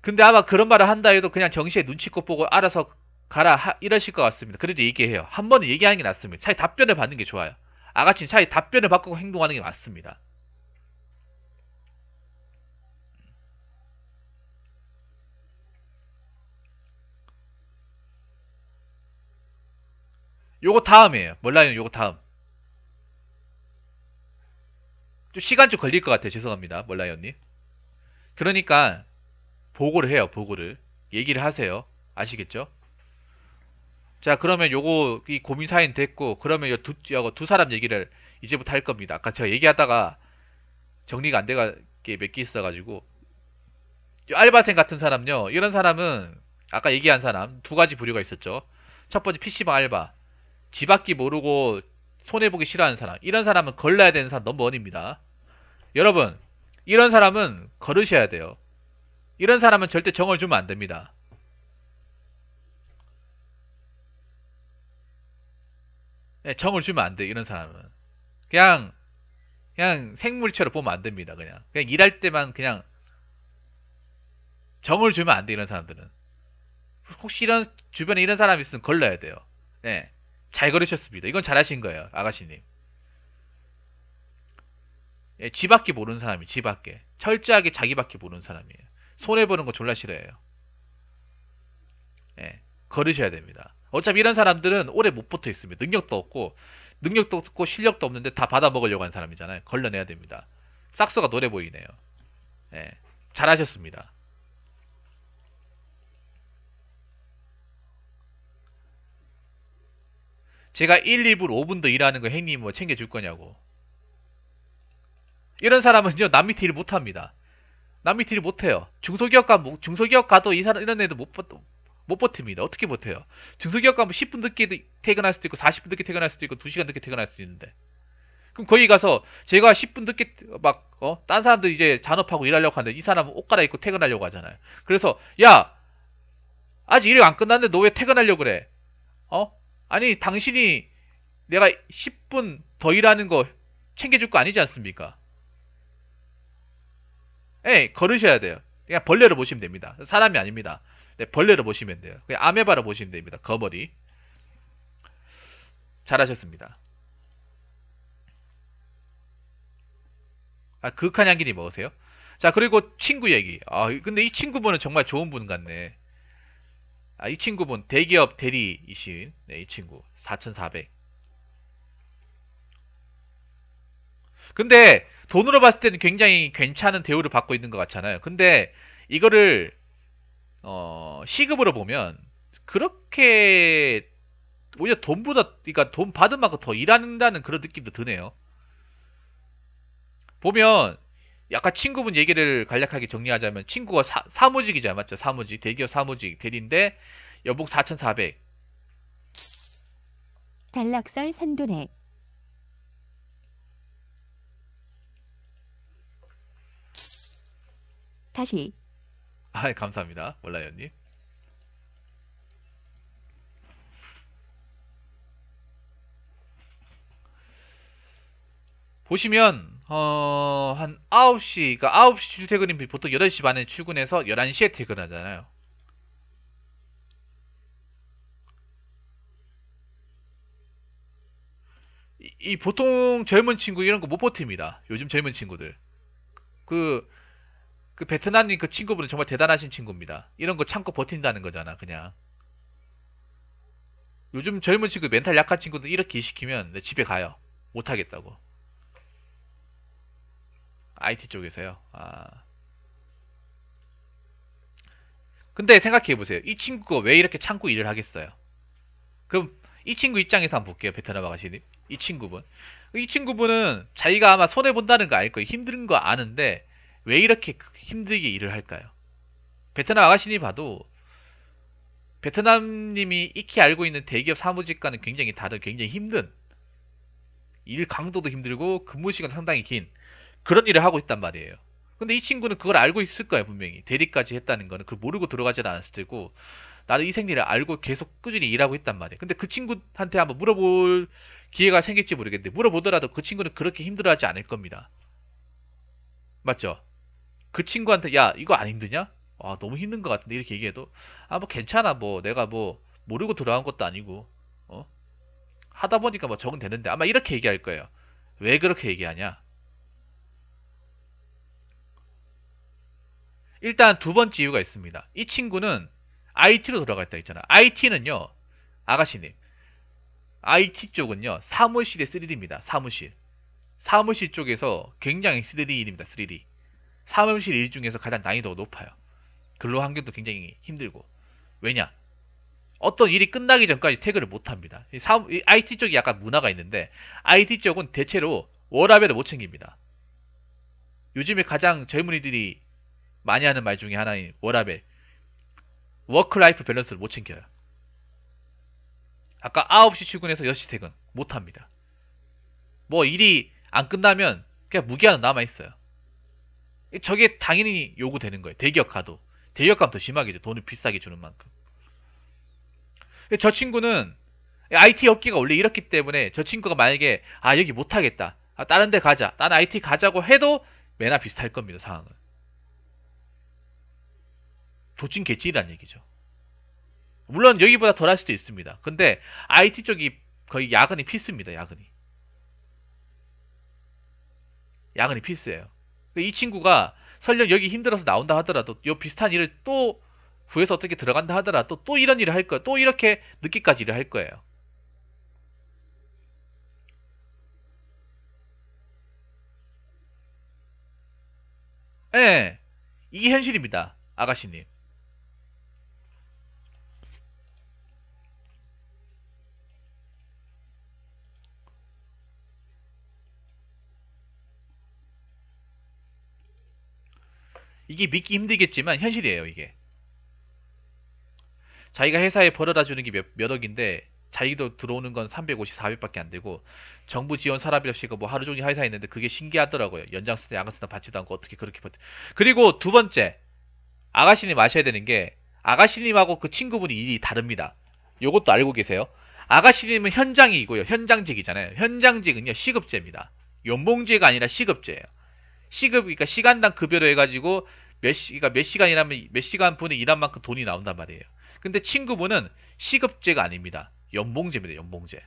근데 아마 그런 말을 한다 해도 그냥 정시에 눈치껏 보고 알아서 가라 하, 이러실 것 같습니다. 그래도 얘기해요. 한 번은 얘기하는 게 낫습니다. 차라리 답변을 받는 게 좋아요. 아가씨는 차라리 답변을 받고 행동하는 게 맞습니다. 요거 다음이에요. 멀라이는 요거 다음. 좀 시간 좀 걸릴 것 같아요. 죄송합니다. 멀라이언니 그러니까 보고를 해요. 보고를. 얘기를 하세요. 아시겠죠? 자 그러면 요거 이 고민 사인 됐고 그러면 요 두, 두 사람 얘기를 이제부터 뭐 할 겁니다. 아까 제가 얘기하다가 정리가 안 돼가 게몇 개 있어가지고 알바생 같은 사람요. 이런 사람은 아까 얘기한 사람 두 가지 부류가 있었죠. 첫 번째 PC방 알바. 지 밖이 모르고 손해보기 싫어하는 사람 이런 사람은 걸러야 되는 사람 넘버 원입니다. 여러분 이런 사람은 걸으셔야 돼요. 이런 사람은 절대 정을 주면 안 됩니다. 네, 정을 주면 안 돼, 이런 사람은. 그냥, 그냥 생물체로 보면 안 됩니다, 그냥. 그냥 일할 때만 그냥 정을 주면 안 돼, 이런 사람들은. 혹시 이런, 주변에 이런 사람이 있으면 걸러야 돼요. 네. 잘 걸으셨습니다. 이건 잘하신 거예요, 아가씨님. 예, 지밖에 모르는 사람이 지밖에 철저하게 자기밖에 모르는 사람이에요. 손해 보는 거 졸라 싫어해요. 예, 걸으셔야 됩니다. 어차피 이런 사람들은 오래 못 붙어 있습니다. 능력도 없고 능력도 없고 실력도 없는데 다 받아 먹으려고 한 사람이잖아요. 걸러내야 됩니다. 싹스가 노래 보이네요. 예, 잘하셨습니다. 제가 1, 2부 5분 더 일하는 거 행님 뭐 챙겨줄 거냐고. 이런 사람은요, 남 밑에 일 못합니다. 남 밑에 일 못해요. 중소기업가, 중소기업가도 이 사람, 이런 애도 못, 못 버팁니다. 어떻게 못해요? 중소기업가면 10분 늦게 퇴근할 수도 있고, 40분 늦게 퇴근할 수도 있고, 2시간 늦게 퇴근할 수도 있는데. 그럼 거기 가서 제가 10분 늦게 막, 어, 딴 사람들 이제 잔업하고 일하려고 하는데 이 사람은 옷 갈아입고 퇴근하려고 하잖아요. 그래서, 야! 아직 일이 안 끝났는데 너 왜 퇴근하려고 그래? 어? 아니 당신이 내가 10분 더 일하는 거 챙겨줄 거 아니지 않습니까? 예, 걸으셔야 돼요. 그냥 벌레로 보시면 됩니다. 사람이 아닙니다. 네, 벌레로 보시면 돼요. 그냥 아메바로 보시면 됩니다. 거머리. 잘하셨습니다. 아, 극한 향기니 먹으세요? 자, 그리고 친구 얘기. 아, 근데 이 친구분은 정말 좋은 분 같네. 아, 이 친구분 대기업 대리이신 네, 이 친구 4,400 근데 돈으로 봤을 때는 굉장히 괜찮은 대우를 받고 있는 것 같잖아요 근데 이거를 어, 시급으로 보면 그렇게 오히려 돈보다 그러니까 돈 받은 만큼 더 일한다는 그런 느낌도 드네요 보면 약간 친구분 얘기를 간략하게 정리하자면 친구가 사, 무직이자 맞죠? 사무직 대기업 사무직 대리인데 여복 4,400단락설 산도래 다시 아 감사합니다 몰라요님 보시면 어, 한 9시, 그니까 9시 출퇴근이 보통 8시 반에 출근해서 11시에 퇴근하잖아요. 이, 이 보통 젊은 친구 이런 거 못 버팁니다. 요즘 젊은 친구들. 그, 그 베트남인 그 친구분은 정말 대단하신 친구입니다. 이런 거 참고 버틴다는 거잖아, 그냥. 요즘 젊은 친구, 멘탈 약한 친구들 이렇게 시키면 집에 가요. 못하겠다고. IT 쪽에서요. 아. 근데 생각해 보세요. 이 친구가 왜 이렇게 창고 일을 하겠어요? 그럼 이 친구 입장에서 한번 볼게요. 베트남 아가씨님. 이 친구분. 이 친구분은 자기가 아마 손해 본다는 거 알 거예요. 힘든 거 아는데 왜 이렇게 그 힘들게 일을 할까요? 베트남 아가씨님 봐도 베트남님이 익히 알고 있는 대기업 사무직과는 굉장히 다른, 굉장히 힘든 일 강도도 힘들고 근무 시간 상당히 긴 그런 일을 하고 있단 말이에요. 근데 이 친구는 그걸 알고 있을 거야 분명히 대리까지 했다는 거는 그걸 모르고 들어가지는 않았을 테고 나는 이 생리를 알고 계속 꾸준히 일하고 있단 말이에요. 근데 그 친구한테 한번 물어볼 기회가 생길지 모르겠는데 물어보더라도 그 친구는 그렇게 힘들어하지 않을 겁니다. 맞죠? 그 친구한테 야 이거 안 힘드냐? 아 너무 힘든 것 같은데 이렇게 얘기해도 아 뭐 괜찮아 뭐 내가 뭐 모르고 들어간 것도 아니고 어 하다 보니까 뭐 적응되는데 아마 이렇게 얘기할 거예요. 왜 그렇게 얘기하냐? 일단 두 번째 이유가 있습니다. 이 친구는 IT로 돌아갔다 했잖아. IT는요. 아가씨님. IT 쪽은요. 사무실의 3D입니다. 사무실. 사무실 쪽에서 굉장히 3D입니다. 일 3D. 사무실 일 중에서 가장 난이도가 높아요. 근로 환경도 굉장히 힘들고. 왜냐? 어떤 일이 끝나기 전까지 태그를 못합니다. IT 쪽이 약간 문화가 있는데 IT 쪽은 대체로 워라밸을 못 챙깁니다. 요즘에 가장 젊은이들이 많이 하는 말 중에 하나인 워라벨 워크라이프 밸런스를 못 챙겨요. 아까 9시 출근해서 1 0시 퇴근 못합니다. 뭐 일이 안 끝나면 그냥 무기한은 남아있어요. 저게 당연히 요구되는 거예요. 대기업 가도. 대기업 가면 더 심하겠죠. 돈을 비싸게 주는 만큼. 저 친구는 IT 업계가 원래 이렇기 때문에 저 친구가 만약에 아 여기 못하겠다. 아, 다른 데 가자. 난 IT 가자고 해도 매나 비슷할 겁니다. 상황은. 도찐 개찔이란 얘기죠. 물론 여기보다 덜 할 수도 있습니다. 근데 IT 쪽이 거의 야근이 필수입니다. 야근이. 야근이 필수예요. 그러니까 이 친구가 설령 여기 힘들어서 나온다 하더라도 요 비슷한 일을 또 부에서 어떻게 들어간다 하더라도 또 이런 일을 할 거예요. 또 이렇게 늦게까지 일을 할 거예요. 예. 네, 이게 현실입니다. 아가씨님. 이게 믿기 힘들겠지만 현실이에요 이게 자기가 회사에 벌어다 주는 게 몇, 몇 억인데 자기도 들어오는 건3 5 4억밖에안 되고 정부 지원 사람이 없이가 그 뭐 하루 종일 회사에 있는데 그게 신기하더라고요. 연장 쓰다 야간 쓰다 받지도 않고 어떻게 그렇게 버텨. 그리고 두 번째 아가씨님 아셔야 되는 게 아가씨님하고 그 친구분이 일이 다릅니다. 요것도 알고 계세요. 아가씨님은 현장이고요. 현장직이잖아요. 현장직은요 시급제입니다. 연봉제가 아니라 시급제예요. 시급 그러니까 시간당 급여로 해가지고 몇 시, 그러니까 몇 시간 이하면몇 시간 분에 일한 만큼 돈이 나온단 말이에요. 근데 친구분은 시급제가 아닙니다. 연봉제입니다. 연봉제.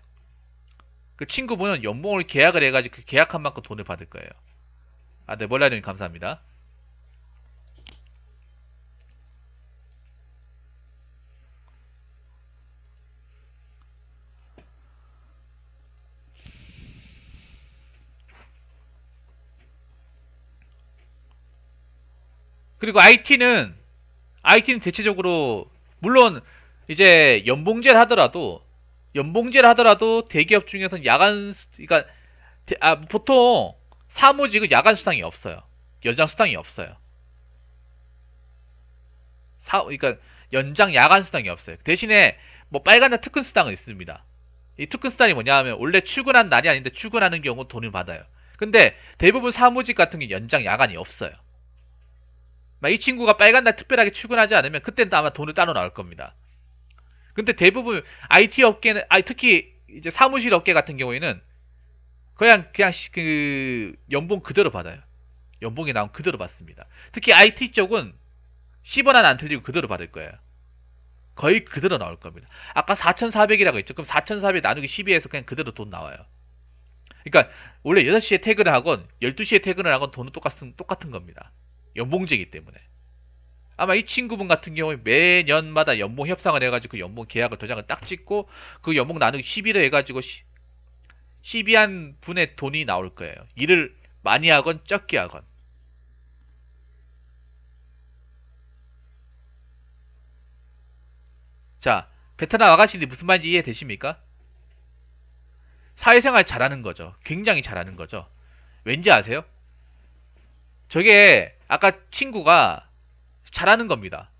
그 친구분은 연봉을 계약을 해가지고 그 계약한 만큼 돈을 받을 거예요. 아, 네, 몰라님 감사합니다. 그리고 IT는 IT는 대체적으로 물론 이제 연봉제를 하더라도 연봉제를 하더라도 대기업 중에서는 야간 그러니까 아, 보통 사무직은 야간 수당이 없어요. 연장 수당이 없어요. 사 그러니까 연장 야간 수당이 없어요. 대신에 뭐빨간색 특근 수당은 있습니다. 이 특근 수당이 뭐냐하면 원래 출근한 날이 아닌데 출근하는 경우 돈을 받아요. 근데 대부분 사무직 같은 게 연장 야간이 없어요. 막이 친구가 빨간 날 특별하게 출근하지 않으면 그때는 아마 돈을 따로 나올 겁니다. 근데 대부분 IT 업계는 아 특히 이제 사무실 업계 같은 경우에는 그냥 그냥 그 연봉 그대로 받아요. 연봉이 나온 그대로 받습니다. 특히 IT 쪽은 10원 안 틀리고 그대로 받을 거예요. 거의 그대로 나올 겁니다. 아까 4,400이라고 했죠. 그럼 4,400 나누기 12에서 그냥 그대로 돈 나와요. 그러니까 원래 6시에 퇴근을 하건 12시에 퇴근을 하건 돈은 똑같은 똑같은 겁니다. 연봉제이기 때문에. 아마 이 친구분 같은 경우에 매년마다 연봉 협상을 해가지고 그 연봉 계약을 도장을 딱 찍고 그 연봉 나누기 10일에 해가지고 12한 분의 돈이 나올 거예요. 일을 많이 하건 적게 하건. 자, 베트남 아가씨들 이 무슨 말인지 이해되십니까? 사회생활 잘하는 거죠. 굉장히 잘하는 거죠. 왠지 아세요? 저게 아까 친구가 잘하는 겁니다.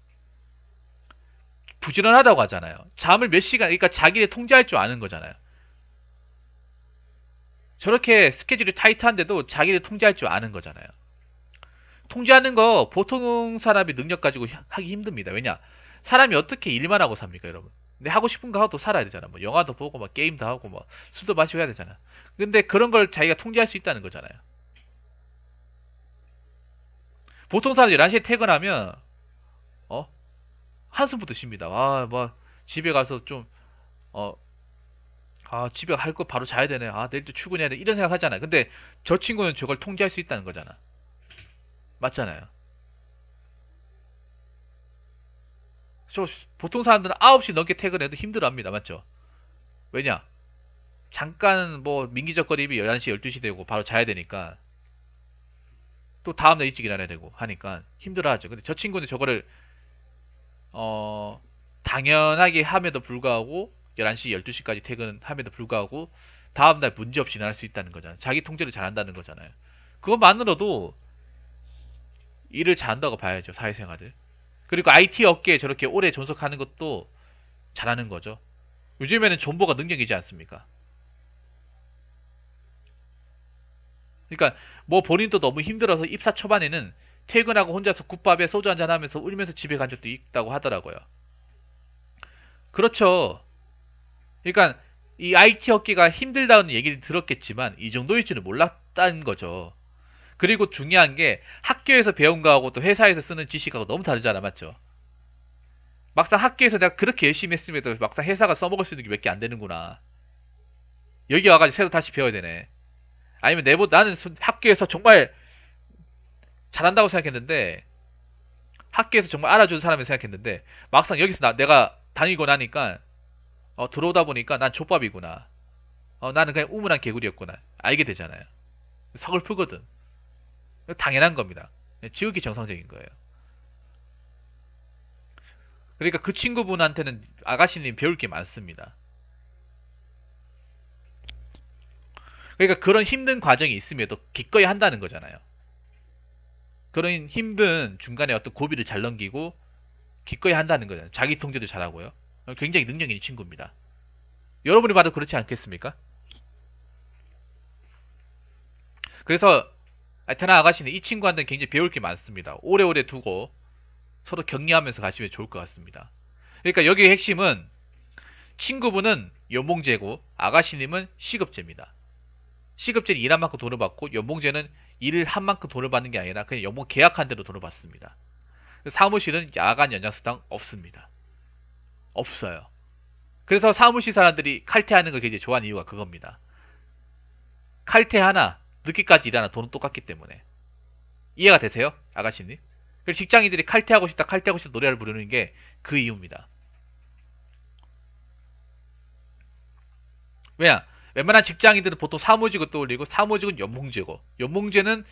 부지런하다고 하잖아요. 잠을 몇 시간, 그러니까 자기를 통제할 줄 아는 거잖아요. 저렇게 스케줄이 타이트한데도 자기를 통제할 줄 아는 거잖아요. 통제하는 거 보통 사람이 능력 가지고 하기 힘듭니다. 왜냐? 사람이 어떻게 일만 하고 삽니까, 여러분? 근데 하고 싶은 거 하고 살아야 되잖아. 뭐 영화도 보고 막 게임도 하고 뭐 술도 마시고 해야 되잖아. 근데 그런 걸 자기가 통제할 수 있다는 거잖아요. 보통 사람들이 11시에 퇴근하면 어? 한숨부터 쉽니다. 아, 뭐 집에 가서 좀 어, 아, 집에 할거 바로 자야 되네. 아, 내일 또 출근해야 돼. 이런 생각 하잖아요. 근데 저 친구는 저걸 통제할 수 있다는 거잖아. 맞잖아요. 저 보통 사람들은 9시 넘게 퇴근해도 힘들어합니다. 맞죠? 왜냐? 잠깐 뭐민기적거리이 11시, 12시 되고 바로 자야 되니까 또 다음날 일찍 일어나야 되고 하니까 힘들어하죠. 근데 저 친구는 저거를 어 당연하게 함에도 불구하고 11시, 12시까지 퇴근함에도 불구하고 다음날 문제없이 일어날 수 있다는 거잖아요. 자기 통제를 잘한다는 거잖아요. 그것만으로도 일을 잘한다고 봐야죠. 사회생활을. 그리고 IT 업계에 저렇게 오래 존속하는 것도 잘하는 거죠. 요즘에는 존버가 능력이지 않습니까? 그러니까 뭐 본인도 너무 힘들어서 입사 초반에는 퇴근하고 혼자서 국밥에 소주 한잔 하면서 울면서 집에 간 적도 있다고 하더라고요. 그렇죠. 그러니까 이 IT 업계가 힘들다는 얘기를 들었겠지만 이 정도일 줄은 몰랐다는 거죠. 그리고 중요한 게 학교에서 배운 거하고 또 회사에서 쓰는 지식하고 너무 다르잖아, 맞죠? 막상 학교에서 내가 그렇게 열심히 했음에도 막상 회사가 써먹을 수 있는 게 몇 개 안 되는구나. 여기 와가지고 새로 다시 배워야 되네. 아니면 내부 나는 학교에서 정말 잘한다고 생각했는데 학교에서 정말 알아주는 사람이 생각했는데 막상 여기서 나, 내가 다니고 나니까 어, 들어오다 보니까 난 족밥이구나. 어, 나는 그냥 우물한 개구리였구나. 알게 되잖아요. 서글프거든. 당연한 겁니다. 네, 지우기 정상적인 거예요. 그러니까 그 친구분한테는 아가씨님 배울 게 많습니다. 그러니까 그런 힘든 과정이 있음에도 기꺼이 한다는 거잖아요. 그런 힘든 중간에 어떤 고비를 잘 넘기고 기꺼이 한다는 거잖아요. 자기 통제도 잘하고요. 굉장히 능력 있는 친구입니다. 여러분이 봐도 그렇지 않겠습니까? 그래서 아테나 아가씨는 이 친구한테는 굉장히 배울 게 많습니다. 오래오래 두고 서로 격려하면서 가시면 좋을 것 같습니다. 그러니까 여기의 핵심은 친구분은 연봉제고 아가씨님은 시급제입니다. 시급제는 일한 만큼 돈을 받고 연봉제는 일을 한 만큼 돈을 받는 게 아니라 그냥 연봉 계약한 대로 돈을 받습니다. 사무실은 야간 연장수당 없습니다. 없어요. 그래서 사무실 사람들이 칼퇴하는 걸 굉장히 좋아하는 이유가 그겁니다. 칼퇴 하나, 늦게까지 일하나 돈은 똑같기 때문에. 이해가 되세요? 아가씨님? 그래서 직장인들이 칼퇴하고 싶다, 칼퇴하고 싶다 노래를 부르는 게 그 이유입니다. 왜냐? 웬만한 직장인들은 보통 사무직을 떠올리고 사무직은 연봉제고 연봉제는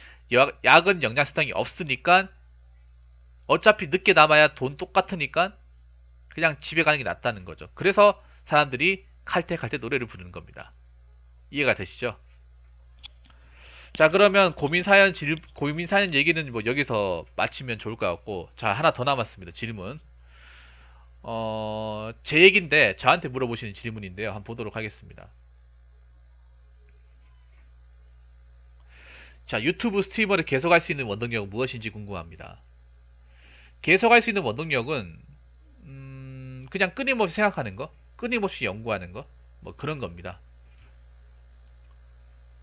야근 영양 수당이 없으니까 어차피 늦게 남아야 돈 똑같으니까 그냥 집에 가는 게 낫다는 거죠. 그래서 사람들이 칼퇴갈때 노래를 부르는 겁니다. 이해가 되시죠? 자 그러면 고민 사연 질 고민 사연 얘기는 뭐 여기서 마치면 좋을 것 같고 자 하나 더 남았습니다 질문 어제 얘긴데 저한테 물어보시는 질문인데요 한번 보도록 하겠습니다 자, 유튜브 스트리머를 계속할 수 있는 원동력은 무엇인지 궁금합니다. 계속할 수 있는 원동력은 음, 그냥 끊임없이 생각하는 거, 끊임없이 연구하는 거, 뭐 그런 겁니다.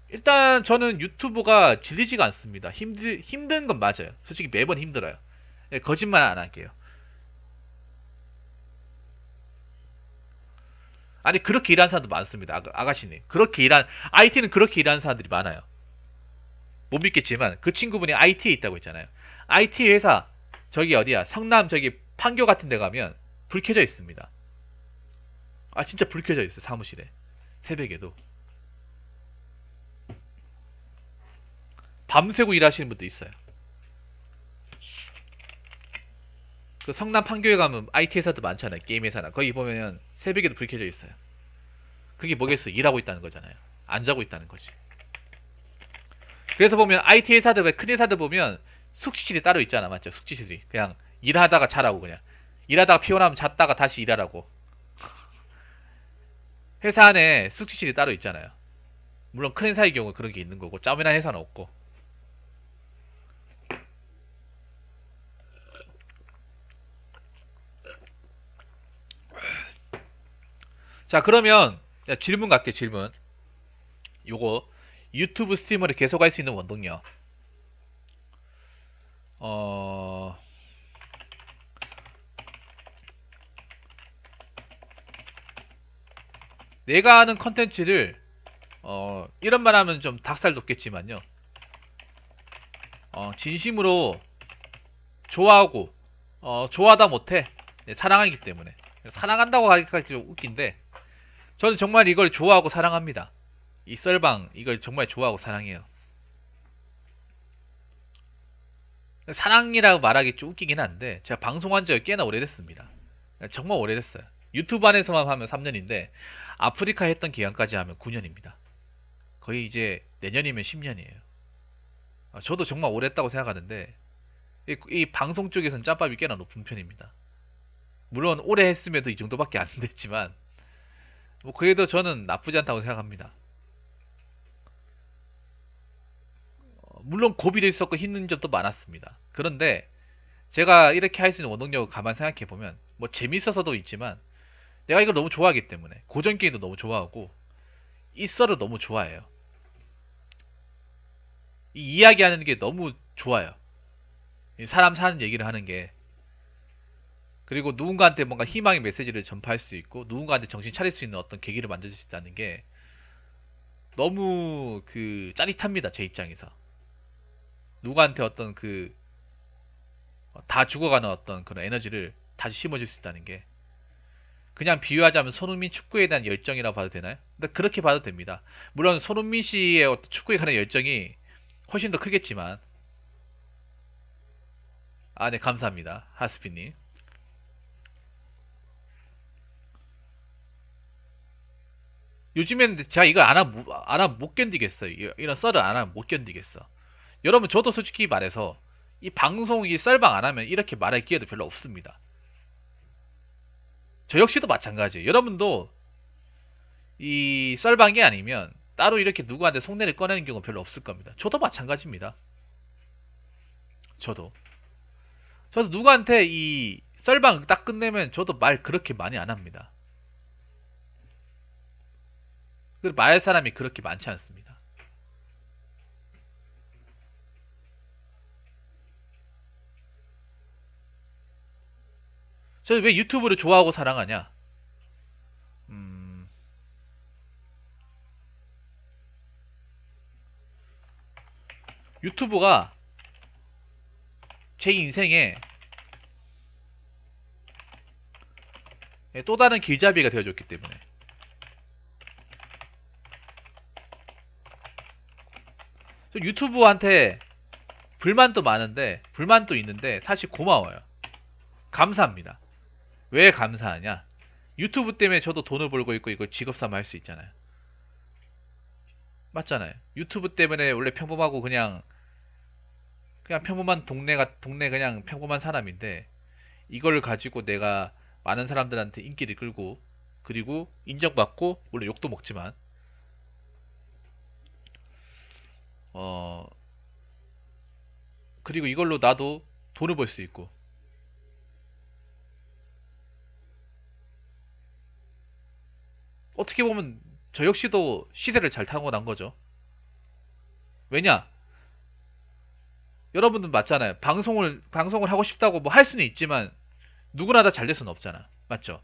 일단 저는 유튜브가 질리지가 않습니다. 힘들, 힘든 건 맞아요. 솔직히 매번 힘들어요. 예, 거짓말 안 할게요. 아니 그렇게 일하는 사람도 많습니다. 아가, 아가씨님 그렇게 일한 IT는 그렇게 일하는 사람들이 많아요. 못 믿겠지만 그 친구분이 IT에 있다고 했잖아요. IT 회사 저기 어디야? 성남 저기 판교 같은 데 가면 불 켜져 있습니다. 아 진짜 불 켜져 있어 사무실에 새벽에도 밤새고 일하시는 분도 있어요. 그 성남 판교에 가면 IT 회사도 많잖아요. 게임 회사나 거기 보면 새벽에도 불 켜져 있어요. 그게 뭐겠어? 일하고 있다는 거잖아요. 안 자고 있다는 거지. 그래서 보면 IT 회사들 왜큰 회사들 보면 숙취실이 따로 있잖아 맞죠 숙취실이 그냥 일하다가 자라고 그냥 일하다가 피곤하면 잤다가 다시 일하라고 회사 안에 숙취실이 따로 있잖아요 물론 큰 회사의 경우 그런 게 있는 거고 짜미한 회사는 없고 자 그러면 질문 갈게 질문 요거 유튜브 스팀으로 계속 할 수 있는 원동력 어... 내가 하는 컨텐츠를 어, 이런 말 하면 좀 닭살 돋겠지만요 어, 진심으로 좋아하고 어, 좋아하다 못해 네, 사랑하기 때문에 사랑한다고 하기까지 좀 웃긴데 저는 정말 이걸 좋아하고 사랑합니다 이 썰방 이걸 정말 좋아하고 사랑해요. 사랑이라고 말하기 좀 웃기긴 한데 제가 방송한 지 꽤나 오래됐습니다. 정말 오래됐어요. 유튜브 안에서만 하면 3년인데 아프리카 했던 기간까지 하면 9년입니다. 거의 이제 내년이면 10년이에요. 아, 저도 정말 오래했다고 생각하는데 이, 이 방송 쪽에선 짬밥이 꽤나 높은 편입니다. 물론 오래 했음에도 이 정도밖에 안 됐지만 뭐 그래도 저는 나쁘지 않다고 생각합니다. 물론 고비도 있었고 힘든 점도 많았습니다. 그런데 제가 이렇게 할 수 있는 원동력을 가만 생각해 보면 뭐 재밌어서도 있지만 내가 이걸 너무 좋아하기 때문에 고전 게임도 너무 좋아하고 이 썰을 너무 좋아해요. 이 이야기하는 게 너무 좋아요. 사람 사는 얘기를 하는 게 그리고 누군가한테 뭔가 희망의 메시지를 전파할 수 있고 누군가한테 정신 차릴 수 있는 어떤 계기를 만들 수 있다는 게 너무 그 짜릿합니다 제 입장에서 누구한테 어떤 그다 어, 죽어가는 어떤 그런 에너지를 다시 심어줄 수 있다는 게 그냥 비유하자면 손흥민 축구에 대한 열정이라고 봐도 되나요? 근데 그렇게 봐도 됩니다. 물론 손흥민 씨의 어떤 축구에 관한 열정이 훨씬 더 크겠지만 아, 네, 감사합니다. 하스피님. 요즘엔 제가 이걸 안 하, 안 하, 못 견디겠어요. 이런 썰을 안 하, 못 견디겠어. 여러분 저도 솔직히 말해서 이 방송 이 썰방 안 하면 이렇게 말할 기회도 별로 없습니다. 저 역시도 마찬가지예요. 여러분도 이 썰방이 아니면 따로 이렇게 누구한테 속내를 꺼내는 경우 별로 없을 겁니다. 저도 마찬가지입니다. 저도. 저도 누구한테 이 썰방 딱 끝내면 저도 말 그렇게 많이 안 합니다. 그리고 말할 사람이 그렇게 많지 않습니다. 저래왜 유튜브를 좋아하고 사랑하냐? 음... 유튜브가 제 인생에 또 다른 길잡이가 되어줬기 때문에 유튜브한테 불만도 많은데 불만도 있는데 사실 고마워요 감사합니다 왜 감사하냐? 유튜브 때문에 저도 돈을 벌고 있고 이걸 직업 삼아 할 수 있잖아요. 맞잖아요. 유튜브 때문에 원래 평범하고 그냥 그냥 평범한 동네가 동네 그냥 평범한 사람인데 이걸 가지고 내가 많은 사람들한테 인기를 끌고 그리고 인정받고 물론 욕도 먹지만 어 그리고 이걸로 나도 돈을 벌 수 있고 어떻게 보면 저 역시도 시대를 잘 타고난 거죠. 왜냐? 여러분들 맞잖아요. 방송을 방송을 하고 싶다고 뭐 할 수는 있지만 누구나 다 잘 될 수는 없잖아. 맞죠?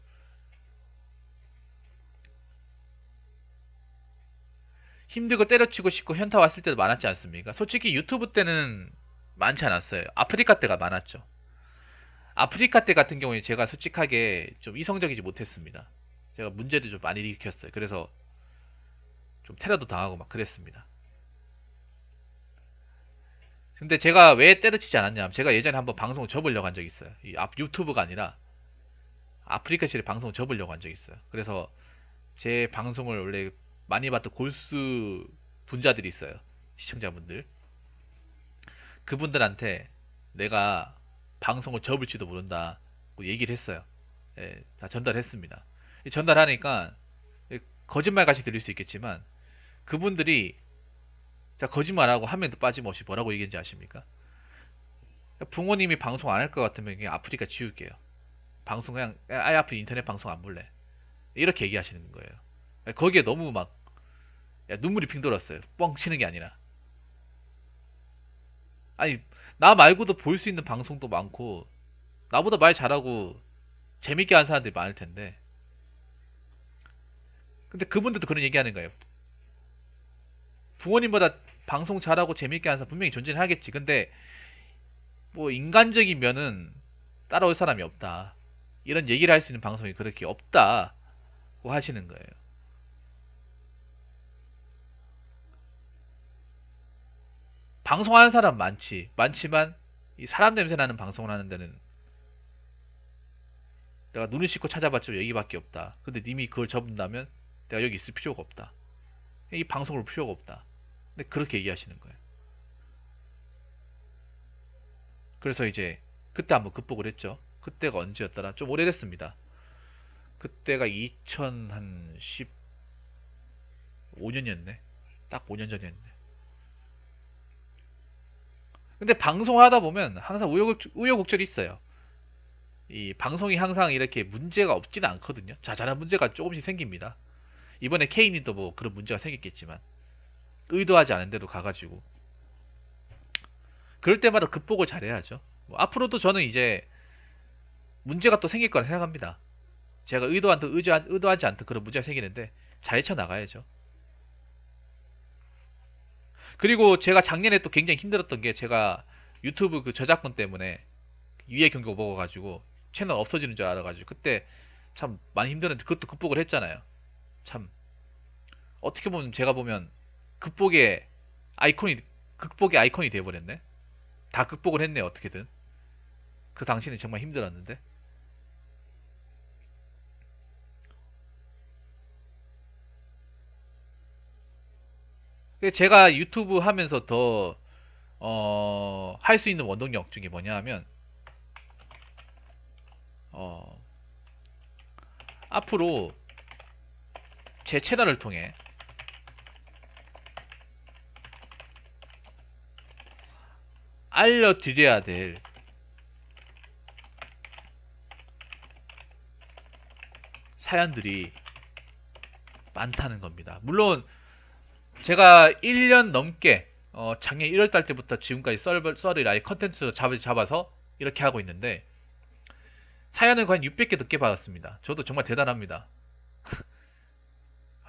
힘들고 때려치고 싶고 현타 왔을 때도 많았지 않습니까? 솔직히 유튜브 때는 많지 않았어요. 아프리카 때가 많았죠. 아프리카 때 같은 경우에 제가 솔직하게 좀 이성적이지 못했습니다. 제가 문제도 좀 많이 일으켰어요. 그래서 좀 테러도 당하고 막 그랬습니다. 근데 제가 왜 때려치지 않았냐 면 제가 예전에 한번 방송 을 접으려고 한 적이 있어요. 이 유튜브가 아니라 아프리카 시리 방송 을 접으려고 한 적이 있어요. 그래서 제 방송을 원래 많이 봤던 골수 분자들이 있어요. 시청자분들. 그분들한테 내가 방송을 접을지도 모른다. 고 뭐 얘기를 했어요. 예, 다 전달했습니다. 전달하니까 거짓말같이 들릴 수 있겠지만 그분들이 자 거짓말하고 한 명도 빠짐없이 뭐라고 얘기했는지 아십니까? 부모님이 방송 안 할 것 같으면 그냥 아프리카 지울게요. 방송 그냥 아예 앞으로 인터넷 방송 안 볼래. 이렇게 얘기하시는 거예요. 거기에 너무 막 야, 눈물이 핑 돌았어요. 뻥 치는 게 아니라. 아니 나 말고도 볼 수 있는 방송도 많고 나보다 말 잘하고 재밌게 하는 사람들이 많을 텐데 근데 그분들도 그런 얘기하는 거예요. 부모님보다 방송 잘하고 재밌게 하는 사람 분명히 존재는 하겠지. 근데 뭐 인간적인 면은 따라올 사람이 없다. 이런 얘기를 할 수 있는 방송이 그렇게 없다고 하시는 거예요. 방송하는 사람 많지. 많지만 이 사람 냄새 나는 방송을 하는 데는 내가 눈을 씻고 찾아봤죠. 여기밖에 없다. 근데 님이 그걸 접는다면 내가 여기 있을 필요가 없다. 이 방송을 볼 필요가 없다. 근데 그렇게 얘기하시는 거예요. 그래서 이제 그때 한번 극복을 했죠. 그때가 언제였더라? 좀 오래됐습니다. 그때가 2015년이었네. 딱 5년 전이었네. 근데 방송하다 보면 항상 우여곡절, 우여곡절이 있어요. 이 방송이 항상 이렇게 문제가 없지는 않거든요. 자잘한 문제가 조금씩 생깁니다. 이번에 케인이도 뭐 그런 문제가 생겼겠지만 의도하지 않은데도 가가지고 그럴 때마다 극복을 잘해야죠. 뭐 앞으로도 저는 이제 문제가 또 생길 거라 생각합니다. 제가 의도한 듯 의지, 의도하지 않듯 그런 문제가 생기는데 잘 헤쳐나가야죠. 그리고 제가 작년에 또 굉장히 힘들었던 게 제가 유튜브 그 저작권 때문에 위에 경고 먹어가지고 채널 없어지는 줄 알아가지고 그때 참 많이 힘들었는데 그것도 극복을 했잖아요. 참 어떻게 보면 제가 보면 극복의 아이콘이 극복의 아이콘이 되어버렸네. 다 극복을 했네 어떻게든. 그 당시는 정말 힘들었는데. 제가 유튜브 하면서 더, 어, 할 수 있는 원동력 중에 뭐냐 하면, 어, 앞으로 제채널을 통해 알려드려야 될 사연들이 많다는 겁니다. 물론 제가 1년 넘게 어, 작년 1월달 때부터 지금까지 썰을, 썰을 아예 컨텐츠로 잡, 아서 이렇게 하고 있는데 사연을 거의 600개 넘게 받았습니다. 저도 정말 대단합니다.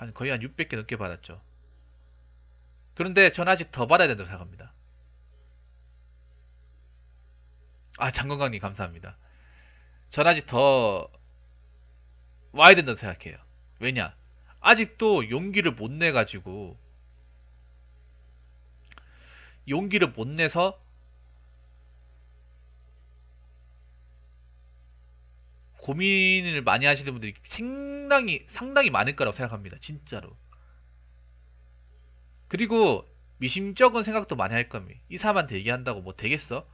한 거의 한 600개 넘게 받았죠. 그런데 전 아직 더 받아야 된다고 생각합니다. 아, 장건강님 감사합니다. 전 아직 더 와야 된다고 생각해요. 왜냐? 아직도 용기를 못 내가지고 용기를 못 내서 고민을 많이 하시는 분들이 상당히 상당히 많을 거라고 생각합니다. 진짜로. 그리고 미심쩍은 생각도 많이 할 겁니다. 이 사람한테 얘기한다고 뭐 되겠어?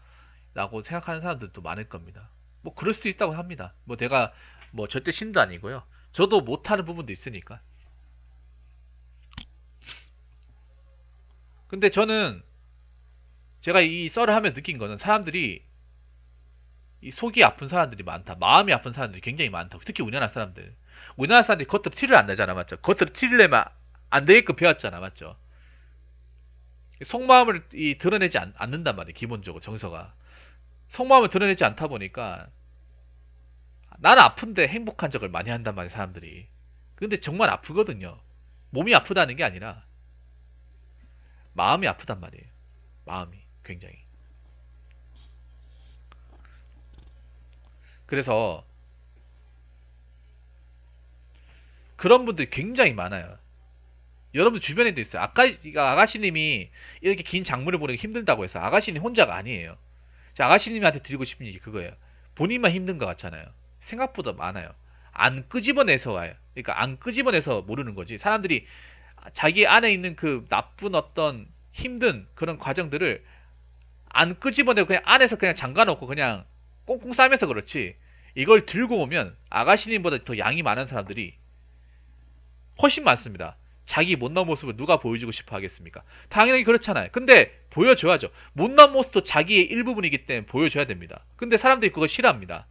라고 생각하는 사람들도 많을 겁니다. 뭐 그럴 수도 있다고 합니다. 뭐 내가 뭐 절대 신도 아니고요. 저도 못하는 부분도 있으니까. 근데 저는 제가 이 썰을 하면서 느낀 거는 사람들이 이 속이 아픈 사람들이 많다. 마음이 아픈 사람들이 굉장히 많다. 특히 우리나라 사람들. 우리나라 사람들이 겉으로 티를 안 내잖아, 맞죠? 겉으로 티를 내면 안 되게끔 배웠잖아, 맞죠? 속마음을 이, 드러내지 않, 는단 말이에요, 기본적으로, 정서가. 속마음을 드러내지 않다 보니까, 나는 아픈데 행복한 적을 많이 한단 말이에요, 사람들이. 근데 정말 아프거든요. 몸이 아프다는 게 아니라, 마음이 아프단 말이에요. 마음이, 굉장히. 그래서 그런 분들 이 굉장히 많아요. 여러분 주변에도 있어요. 아까 아가씨님이 이렇게 긴 장문을 보내기 힘들다고 해서 아가씨님 혼자가 아니에요. 아가씨님한테 드리고 싶은 얘기 그거예요. 본인만 힘든 것 같잖아요. 생각보다 많아요. 안 끄집어내서 와요. 그러니까 안 끄집어내서 모르는 거지. 사람들이 자기 안에 있는 그 나쁜 어떤 힘든 그런 과정들을 안 끄집어내고 그냥 안에서 그냥 잠가놓고 그냥 꽁꽁 싸매서 그렇지 이걸 들고 오면 아가씨님보다 더 양이 많은 사람들이 훨씬 많습니다. 자기 못난 모습을 누가 보여주고 싶어 하겠습니까? 당연히 그렇잖아요. 근데 보여줘야죠. 못난 모습도 자기의 일부분이기 때문에 보여줘야 됩니다. 근데 사람들이 그거 싫어합니다.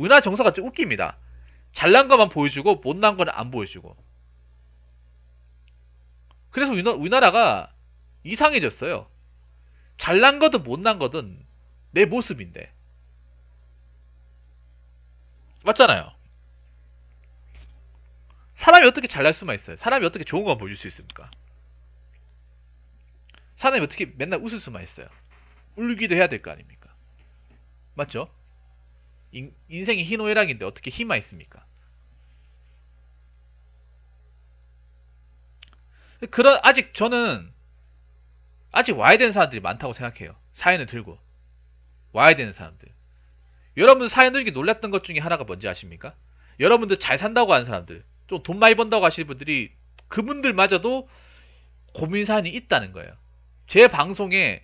은하 정서가 좀 웃깁니다. 잘난 것만 보여주고 못난 건 안 보여주고. 그래서 우리나, 라가 이상해졌어요. 잘난 거든 못난 거든 내 모습인데. 맞잖아요. 사람이 어떻게 잘 날 수만 있어요? 사람이 어떻게 좋은 것만 보여줄 수 있습니까? 사람이 어떻게 맨날 웃을 수만 있어요? 울기도 해야 될 거 아닙니까? 맞죠? 인, 생이 희노애락인데 어떻게 희만 있습니까? 그런 아직 저는 아직 와야 되는 사람들이 많다고 생각해요. 사연을 들고 와야 되는 사람들. 여러분 사연들이 놀랐던 것 중에 하나가 뭔지 아십니까? 여러분들 잘 산다고 하는 사람들, 좀 돈 많이 번다고 하시는 분들이 그분들마저도 고민사연이 있다는 거예요. 제 방송에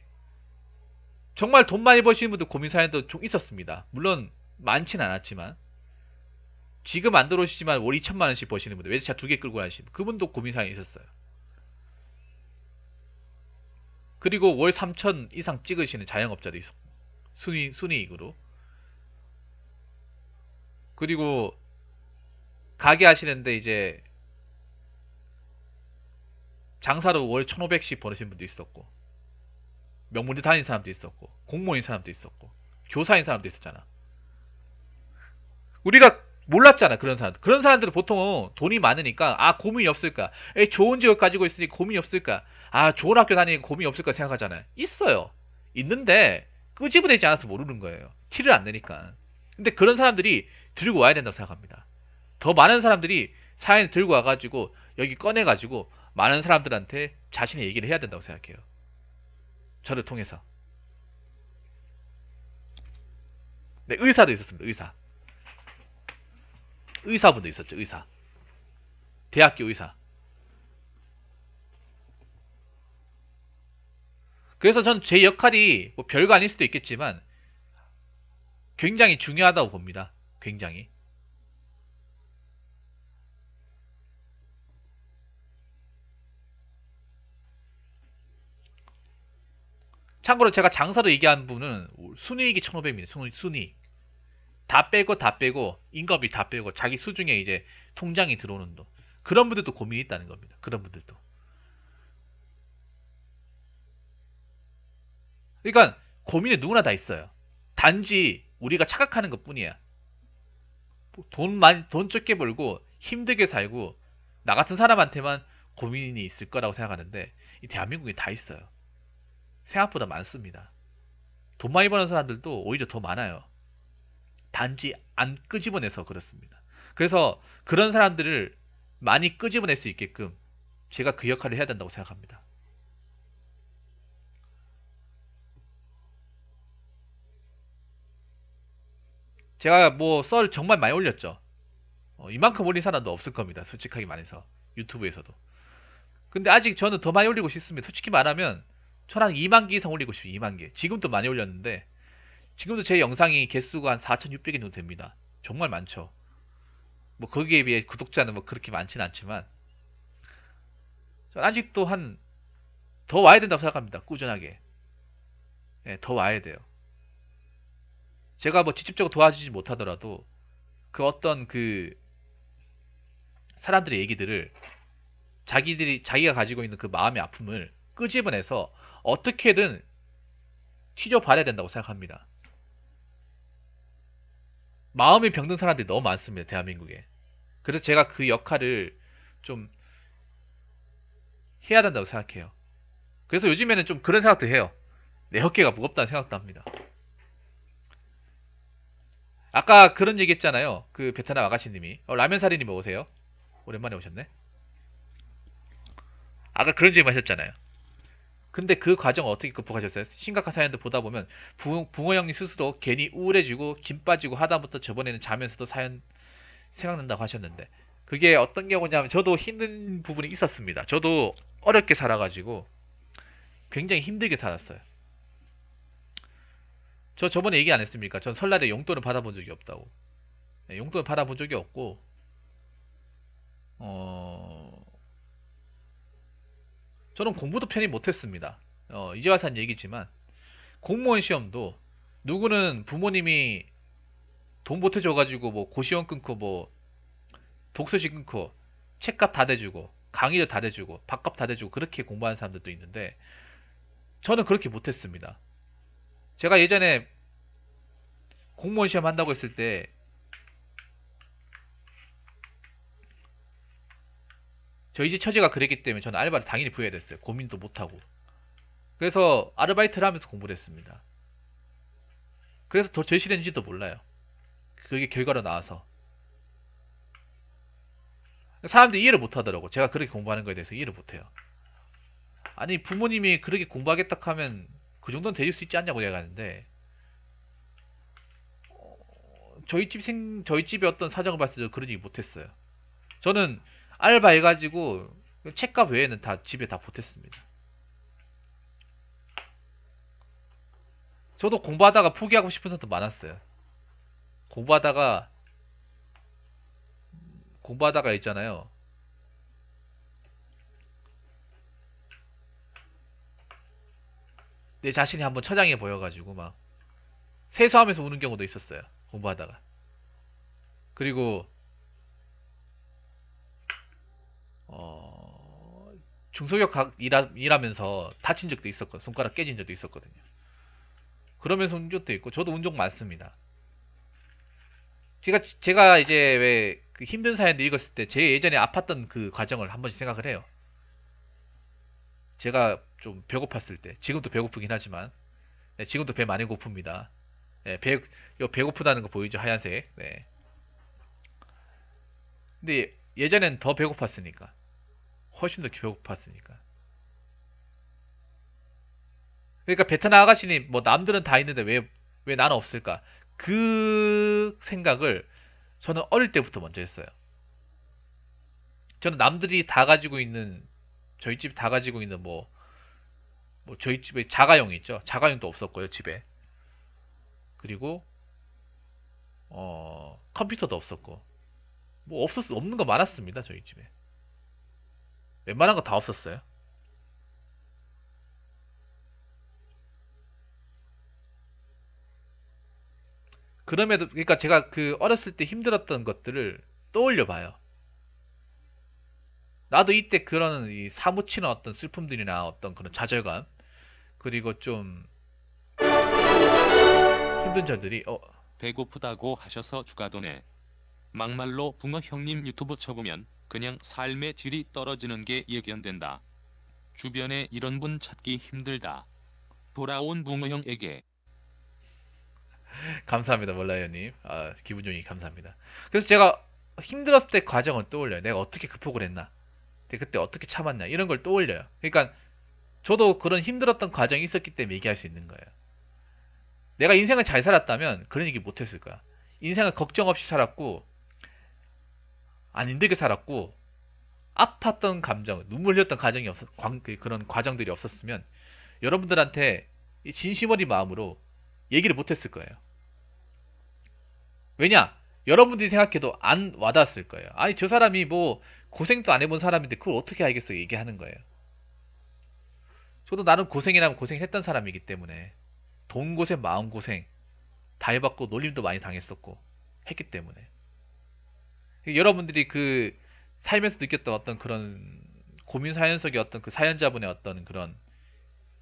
정말 돈 많이 버시는 분들 고민사연도 좀 있었습니다. 물론 많진 않았지만 지금 안 들어오시지만 월 2천만 원씩 버시는 분들 외제차 두 개 끌고 가시는 그분도 고민사연이 있었어요. 그리고 월 3천 이상 찍으시는 자영업자도 있었고 순위 순이익으로 그리고 가게 하시는데 이제 장사로 월 1500씩 버으신 분도 있었고 명문대 다닌 사람도 있었고 공무원인 사람도 있었고 교사인 사람도 있었잖아 우리가 몰랐잖아 그런 사람 그런 사람들은 보통 돈이 많으니까 아 고민이 없을까 에 좋은 지역 가지고 있으니 고민이 없을까 아 좋은 학교 다니니 고민이 없을까 생각하잖아요 있어요 있는데 끄집어내지 않아서 모르는 거예요 티를 안 내니까 근데 그런 사람들이 들고 와야 된다고 생각합니다. 더 많은 사람들이 사연을 들고 와가지고 여기 꺼내가지고 많은 사람들한테 자신의 얘기를 해야 된다고 생각해요. 저를 통해서. 네, 의사도 있었습니다. 의사. 의사분도 있었죠. 의사. 대학교 의사. 그래서 전 제 역할이 뭐 별거 아닐 수도 있겠지만 굉장히 중요하다고 봅니다. 굉장히 참고로 제가 장사로 얘기한 부분은 순이익이 1500입니다. 순, 순이익. 다 빼고 다 빼고 인건비 다 빼고 자기 수중에 이제 통장이 들어오는 돈. 그런 분들도 고민이 있다는 겁니다. 그런 분들도. 그러니까 고민이 누구나 다 있어요. 단지 우리가 착각하는 것 뿐이야. 돈 많이 돈 적게 벌고 힘들게 살고 나 같은 사람한테만 고민이 있을 거라고 생각하는데 이 대한민국에 다 있어요. 생각보다 많습니다. 돈 많이 버는 사람들도 오히려 더 많아요. 단지 안 끄집어내서 그렇습니다. 그래서 그런 사람들을 많이 끄집어낼 수 있게끔 제가 그 역할을 해야 된다고 생각합니다. 제가 뭐 썰 정말 많이 올렸죠. 어, 이만큼 올린 사람도 없을 겁니다. 솔직하게 말해서 유튜브에서도. 근데 아직 저는 더 많이 올리고 싶습니다. 솔직히 말하면 저랑 2만 개 이상 올리고 싶어요. 2만 개. 지금도 많이 올렸는데 지금도 제 영상이 개수가 한 4,600개 정도 됩니다. 정말 많죠. 뭐 거기에 비해 구독자는 뭐 그렇게 많진 않지만 아직도 한 더 와야 된다고 생각합니다. 꾸준하게. 네, 더 와야 돼요. 제가 뭐 직접적으로 도와주지 못하더라도 그 어떤 그 사람들의 얘기들을 자기들이 자기가 가지고 있는 그 마음의 아픔을 끄집어내서 어떻게든 치료발해야 된다고 생각합니다. 마음이 병든 사람들이 너무 많습니다. 대한민국에. 그래서 제가 그 역할을 좀 해야 된다고 생각해요. 그래서 요즘에는 좀 그런 생각도 해요. 내 어깨가 무겁다는 생각도 합니다. 아까 그런 얘기 했잖아요. 그 베트남 아가씨님이. 어, 라면 사리님 으세요 오랜만에 오셨네. 아까 그런 얘기 하셨잖아요. 근데 그 과정 어떻게 극복하셨어요? 심각한 사연도 보다 보면 붕, 붕어 형님 스스로 괜히 우울해지고 김 빠지고 하다부터 저번에는 자면서도 사연 생각난다고 하셨는데 그게 어떤 경우냐면 저도 힘든 부분이 있었습니다. 저도 어렵게 살아가지고 굉장히 힘들게 살았어요. 저 저번에 얘기 안 했습니까? 전 설날에 용돈을 받아본 적이 없다고. 네, 용돈을 받아본 적이 없고, 어, 저는 공부도 편히 못했습니다. 어, 이제 와서 한 얘기지만, 공무원 시험도 누구는 부모님이 돈 보태줘가지고 뭐 고시원 끊고 뭐 독서실 끊고 책값 다 대주고 강의도 다 대주고 밥값 다 대주고 그렇게 공부하는 사람들도 있는데 저는 그렇게 못했습니다. 제가 예전에 공무원 시험 한다고 했을 때 저희 집 처지가 그랬기 때문에 저는 알바를 당연히 부여야 해 됐어요. 고민도 못하고. 그래서 아르바이트를 하면서 공부를 했습니다. 그래서 더 절실했는지도 몰라요. 그게 결과로 나와서. 사람들이 이해를 못하더라고. 제가 그렇게 공부하는 거에 대해서 이해를 못해요. 아니 부모님이 그렇게 공부하겠다 하면 그 정도는 되릴수 있지 않냐고 제가 하는데 어, 저희 집 생, 저희 집의 어떤 사정을 봤을 때그러지 못했어요. 저는 알바 해가지고 책값 외에는 다 집에 다 보탰습니다. 저도 공부하다가 포기하고 싶은 사람도 많았어요. 공부하다가 공부하다가 있잖아요. 내 자신이 한번 처장해 보여가지고 막 세수하면서 우는 경우도 있었어요. 공부하다가. 그리고 어 중소기업 일하, 일하면서 다친 적도 있었거든요. 손가락 깨진 적도 있었거든요. 그러면서 운 적도 있고 저도 운 적 많습니다. 제가 제가 이제 왜그 힘든 사연도 읽었을 때 제 예전에 아팠던 그 과정을 한 번씩 생각을 해요. 제가 좀 배고팠을 때 지금도 배고프긴 하지만 네, 지금도 배 많이 고픕니다. 네, 배, 요 배고프다는 거 보이죠? 하얀색. 네. 근데 예전엔 더 배고팠으니까. 훨씬 더 배고팠으니까. 그러니까 베트남 아가씨님, 뭐 남들은 다 있는데 왜, 왜 나는 없을까? 그 생각을 저는 어릴 때부터 먼저 했어요. 저는 남들이 다 가지고 있는, 저희 집 다 가지고 있는 뭐, 뭐 저희 집에 자가용 있죠. 자가용도 없었고요, 집에. 그리고 어, 컴퓨터도 없었고. 뭐 없었 없는 거 많았습니다, 저희 집에. 웬만한 거 다 없었어요. 그럼에도 그러니까 제가 그 어렸을 때 힘들었던 것들을 떠올려 봐요. 나도 이때 그런 사무치는 어떤 슬픔들이나 어떤 그런 좌절감 그리고 좀 힘든 절들이 어 배고프다고 하셔서 주가도네. 막말로 붕어 형님 유튜브 쳐보면 그냥 삶의 질이 떨어지는 게 예견된다. 주변에 이런 분 찾기 힘들다. 돌아온 붕어 형에게. [LAUGHS] 감사합니다 몰라요님. 아, 기분 좋으니 감사합니다. 그래서 제가 힘들었을 때 과정을 떠올려요. 내가 어떻게 극복을 했나. 그때 어떻게 참았냐 이런 걸 떠올려요. 그러니까 저도 그런 힘들었던 과정이 있었기 때문에 얘기할 수 있는 거예요. 내가 인생을 잘 살았다면 그런 얘기 못했을 거야. 인생을 걱정 없이 살았고 안 힘들게 살았고 아팠던 감정, 눈물 흘렸던 과정이 없었, 그, 그런 과정들이 없었으면 여러분들한테 진심 어린 마음으로 얘기를 못했을 거예요. 왜냐? 여러분들이 생각해도 안 와닿았을 거예요. 아니, 저 사람이 뭐 고생도 안 해본 사람인데 그걸 어떻게 알겠어? 얘기하는 거예요. 저도 나는 고생이라면 고생했던 사람이기 때문에 돈 고생, 마음 고생 다 해봤고 놀림도 많이 당했었고 했기 때문에 여러분들이 그 살면서 느꼈던 어떤 그런 고민 사연속의 어떤 그 사연자분의 어떤 그런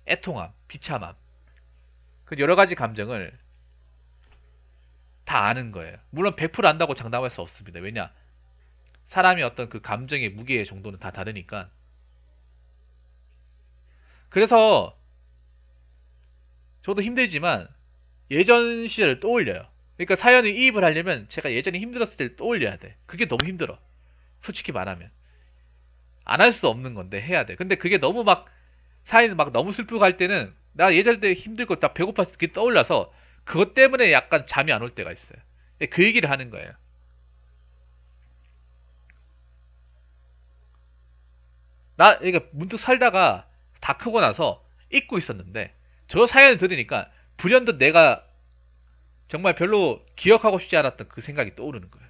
애통함, 비참함 그 여러 가지 감정을 다 아는 거예요. 물론 100% 안다고 장담할 수 없습니다. 왜냐 사람이 어떤 그 감정의 무게 의 정도는 다 다르니까 그래서 저도 힘들지만 예전 시절을 떠올려요. 그러니까 사연을 이입을 하려면 제가 예전에 힘들었을 때를 떠올려야 돼. 그게 너무 힘들어. 솔직히 말하면. 안 할 수 없는 건데 해야 돼. 근데 그게 너무 막 사연 이막 너무 슬프고 할 때는 나 예전 때 힘들고 나 배고팠을 때 떠올라서 그것 때문에 약간 잠이 안 올 때가 있어요. 그 얘기를 하는 거예요. 나 그러니까 문득 살다가 다 크고 나서 잊고 있었는데 저 사연을 들으니까 불현듯 내가 정말 별로 기억하고 싶지 않았던 그 생각이 떠오르는 거예요.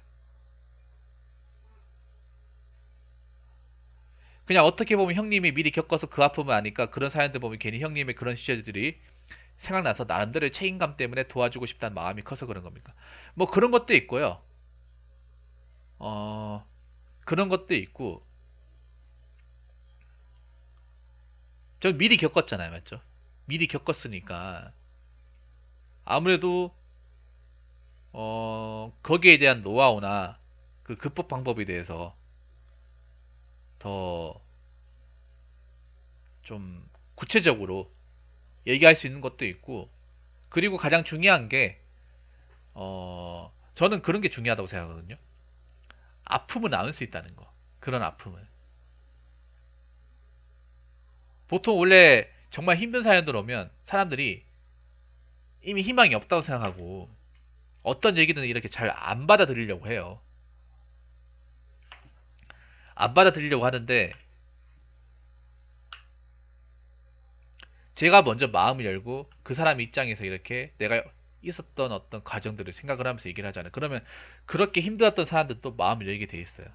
그냥 어떻게 보면 형님이 미리 겪어서 그 아픔을 아니까 그런 사연들 보면 괜히 형님의 그런 시절들이 생각나서 나름대로 책임감 때문에 도와주고 싶다는 마음이 커서 그런 겁니까? 뭐 그런 것도 있고요. 어, 그런 것도 있고 저 미리 겪었잖아요. 맞죠? 미리 겪었으니까 아무래도 어, 거기에 대한 노하우나 그 극복 방법에 대해서 더 좀 구체적으로 얘기할 수 있는 것도 있고 그리고 가장 중요한 게 어, 저는 그런 게 중요하다고 생각하거든요. 아픔은 나을 수 있다는 거. 그런 아픔은. 보통 원래 정말 힘든 사연들 오면 사람들이 이미 희망이 없다고 생각하고 어떤 얘기든 이렇게 잘 안 받아들이려고 해요. 안 받아들이려고 하는데 제가 먼저 마음을 열고 그 사람 입장에서 이렇게 내가 있었던 어떤 과정들을 생각을 하면서 얘기를 하잖아요. 그러면 그렇게 힘들었던 사람들도 마음을 열게 돼 있어요.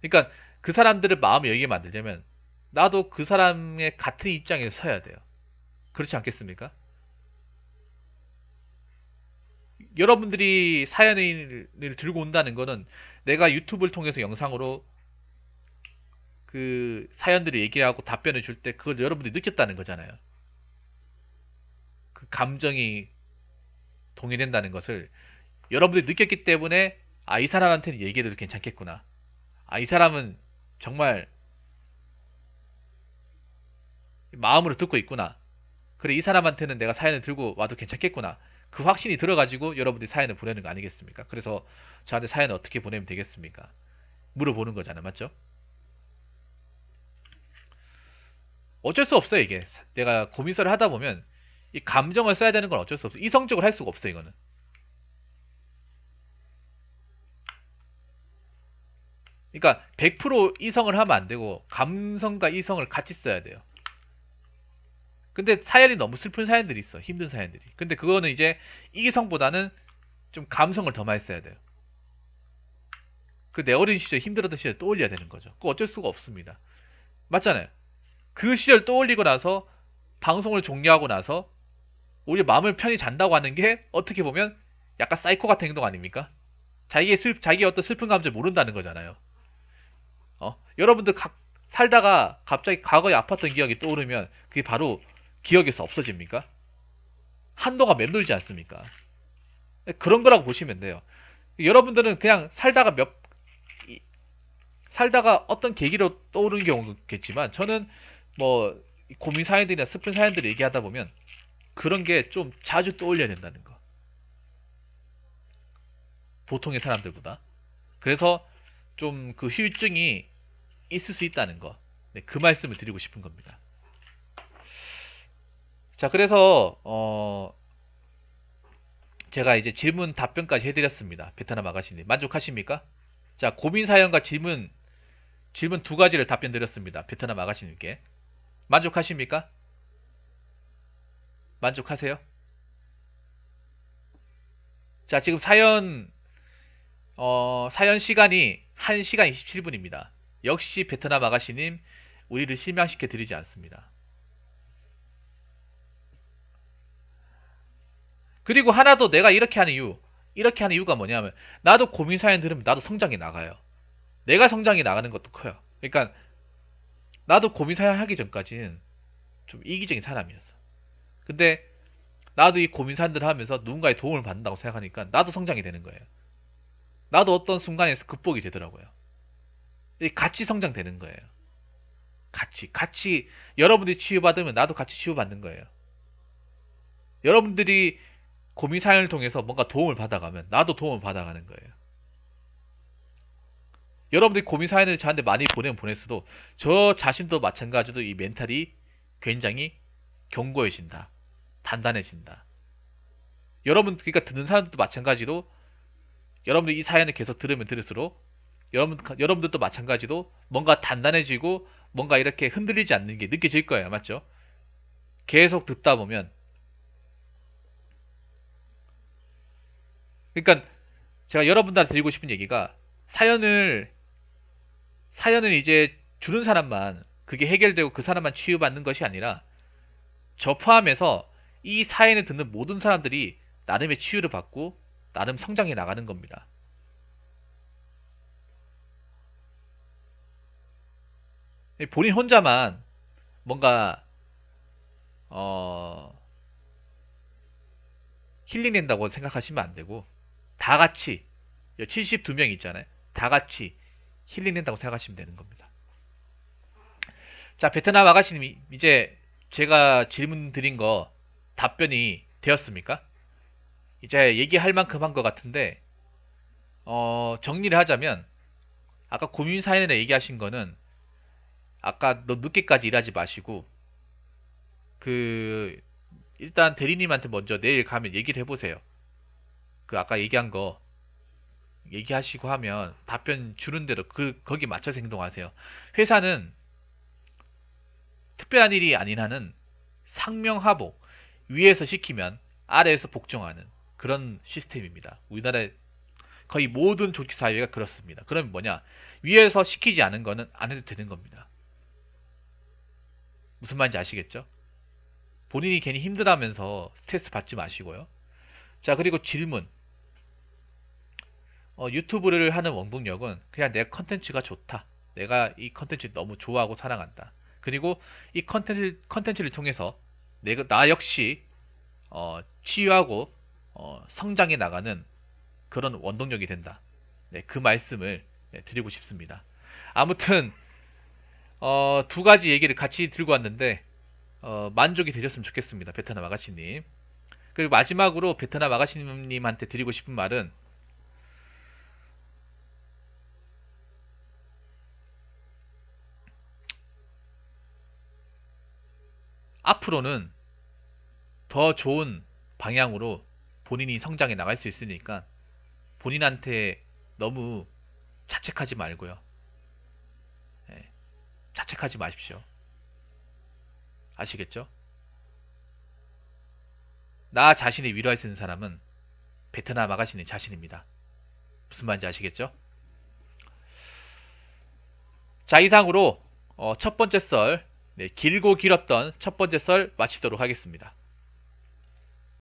그러니까 그 사람들을 마음을 열게 만들려면 나도 그 사람의 같은 입장에 서야 돼요. 그렇지 않겠습니까? 여러분들이 사연을 들고 온다는 거는 내가 유튜브를 통해서 영상으로 그 사연들을 얘기하고 답변을줄 때 그걸 여러분들이 느꼈다는 거잖아요. 그 감정이 동일된다는 것을 여러분들이 느꼈기 때문에 아, 이 사람한테는 얘기해도 괜찮겠구나. 아, 이 사람은 정말 마음으로 듣고 있구나. 그래 이 사람한테는 내가 사연을 들고 와도 괜찮겠구나. 그 확신이 들어가지고 여러분들이 사연을 보내는 거 아니겠습니까? 그래서 저한테 사연을 어떻게 보내면 되겠습니까? 물어보는 거잖아요. 맞죠? 어쩔 수 없어요. 이게 내가 고민서를 하다 보면 이 감정을 써야 되는 건 어쩔 수 없어. 이성적으로 할 수가 없어 이거는. 그러니까 100% 이성을 하면 안 되고 감성과 이성을 같이 써야 돼요. 근데 사연이 너무 슬픈 사연들이 있어. 힘든 사연들이. 근데 그거는 이제 이기성보다는 좀 감성을 더 많이 써야 돼요. 그 내 어린 시절 힘들었던 시절 떠올려야 되는 거죠. 그 어쩔 수가 없습니다. 맞잖아요. 그 시절 떠올리고 나서 방송을 종료하고 나서 오히려 마음을 편히 잔다고 하는 게 어떻게 보면 약간 사이코 같은 행동 아닙니까? 자기의 슬, 자기의 어떤 슬픈 감정을 모른다는 거잖아요. 어? 여러분들 각, 살다가 갑자기 과거에 아팠던 기억이 떠오르면 그게 바로 기억에서 없어집니까? 한도가 맴돌지 않습니까? 그런 거라고 보시면 돼요. 여러분들은 그냥 살다가 몇 살다가 어떤 계기로 떠오르는 경우겠지만 저는 뭐 고민 사연들이나 슬픈 사연들을 얘기하다 보면 그런 게 좀 자주 떠올려야 된다는 거. 보통의 사람들보다. 그래서 좀그 후유증이 있을 수 있다는 거. 네, 그 말씀을 드리고 싶은 겁니다. 자, 그래서 어 제가 이제 질문 답변까지 해드렸습니다. 베트남 아가씨님 만족하십니까? 자, 고민 사연과 질문 질문 두 가지를 답변 드렸습니다. 베트남 아가씨님께 만족하십니까? 만족하세요? 자, 지금 사연 어, 사연 시간이 1시간 27분입니다. 역시 베트남 아가씨님 우리를 실망시켜 드리지 않습니다. 그리고 하나 더 내가 이렇게 하는 이유 이렇게 하는 이유가 뭐냐면 나도 고민 사연 들으면 나도 성장이 나가요. 내가 성장이 나가는 것도 커요. 그러니까 나도 고민 사연 하기 전까지는 좀 이기적인 사람이었어. 근데 나도 이 고민 사연들 하면서 누군가의 도움을 받는다고 생각하니까 나도 성장이 되는 거예요. 나도 어떤 순간에서 극복이 되더라고요. 같이 성장되는 거예요. 같이 같이 여러분들이 치유받으면 나도 같이 치유받는 거예요. 여러분들이 고민 사연을 통해서 뭔가 도움을 받아가면 나도 도움을 받아가는 거예요. 여러분들이 고민 사연을 저한테 많이 보내면 보냈어도 저 자신도 마찬가지로 이 멘탈이 굉장히 견고해진다. 단단해진다. 여러분 그러니까 듣는 사람들도 마찬가지로 여러분들 이이 사연을 계속 들으면 들을수록 여러분 여러분들도 마찬가지로 뭔가 단단해지고 뭔가 이렇게 흔들리지 않는 게 느껴질 거예요. 맞죠? 계속 듣다 보면 그러니까 제가 여러분들한테 드리고 싶은 얘기가 사연을 사연을 이제 주는 사람만 그게 해결되고 그 사람만 치유받는 것이 아니라 저 포함해서 이 사연을 듣는 모든 사람들이 나름의 치유를 받고 나름 성장해 나가는 겁니다. 본인 혼자만 뭔가 어 힐링된다고 생각하시면 안 되고 다 같이 72명 있잖아요. 다 같이 힐링된다고 생각하시면 되는 겁니다. 자, 베트남 아가씨님 이제 제가 질문 드린 거 답변이 되었습니까? 이제 얘기할 만큼 한 것 같은데 어, 정리를 하자면 아까 고민 사연에 얘기하신 거는 아까 너 늦게까지 일하지 마시고 그 일단 대리님한테 먼저 내일 가면 얘기를 해보세요. 그 아까 얘기한 거 얘기하시고 하면 답변 주는 대로 그 거기 맞춰서 행동하세요. 회사는 특별한 일이 아닌 하는 상명하복 위에서 시키면 아래에서 복종하는 그런 시스템입니다. 우리나라의 거의 모든 조직 사회가 그렇습니다. 그럼 뭐냐? 위에서 시키지 않은 거는 안 해도 되는 겁니다. 무슨 말인지 아시겠죠? 본인이 괜히 힘들하면서 어 스트레스 받지 마시고요. 자, 그리고 질문. 어, 유튜브를 하는 원동력은 그냥 내 컨텐츠가 좋다. 내가 이 컨텐츠 를 너무 좋아하고 사랑한다. 그리고 이 컨텐츠, 컨텐츠를 통해서 내가, 나 역시 어, 치유하고 어, 성장해 나가는 그런 원동력이 된다. 네, 그 말씀을 네, 드리고 싶습니다. 아무튼 어, 두 가지 얘기를 같이 들고 왔는데 어, 만족이 되셨으면 좋겠습니다. 베트남 아가씨님. 그리고 마지막으로 베트남 아가씨님한테 드리고 싶은 말은 앞으로는 더 좋은 방향으로 본인이 성장해 나갈 수 있으니까 본인한테 너무 자책하지 말고요. 예, 자책하지 마십시오. 아시겠죠? 나 자신이 위로할 수 있는 사람은 베트남 아가씨는 자신입니다. 무슨 말인지 아시겠죠? 자 이상으로 어, 첫 번째 썰 네, 길고 길었던 첫 번째 썰 마치도록 하겠습니다.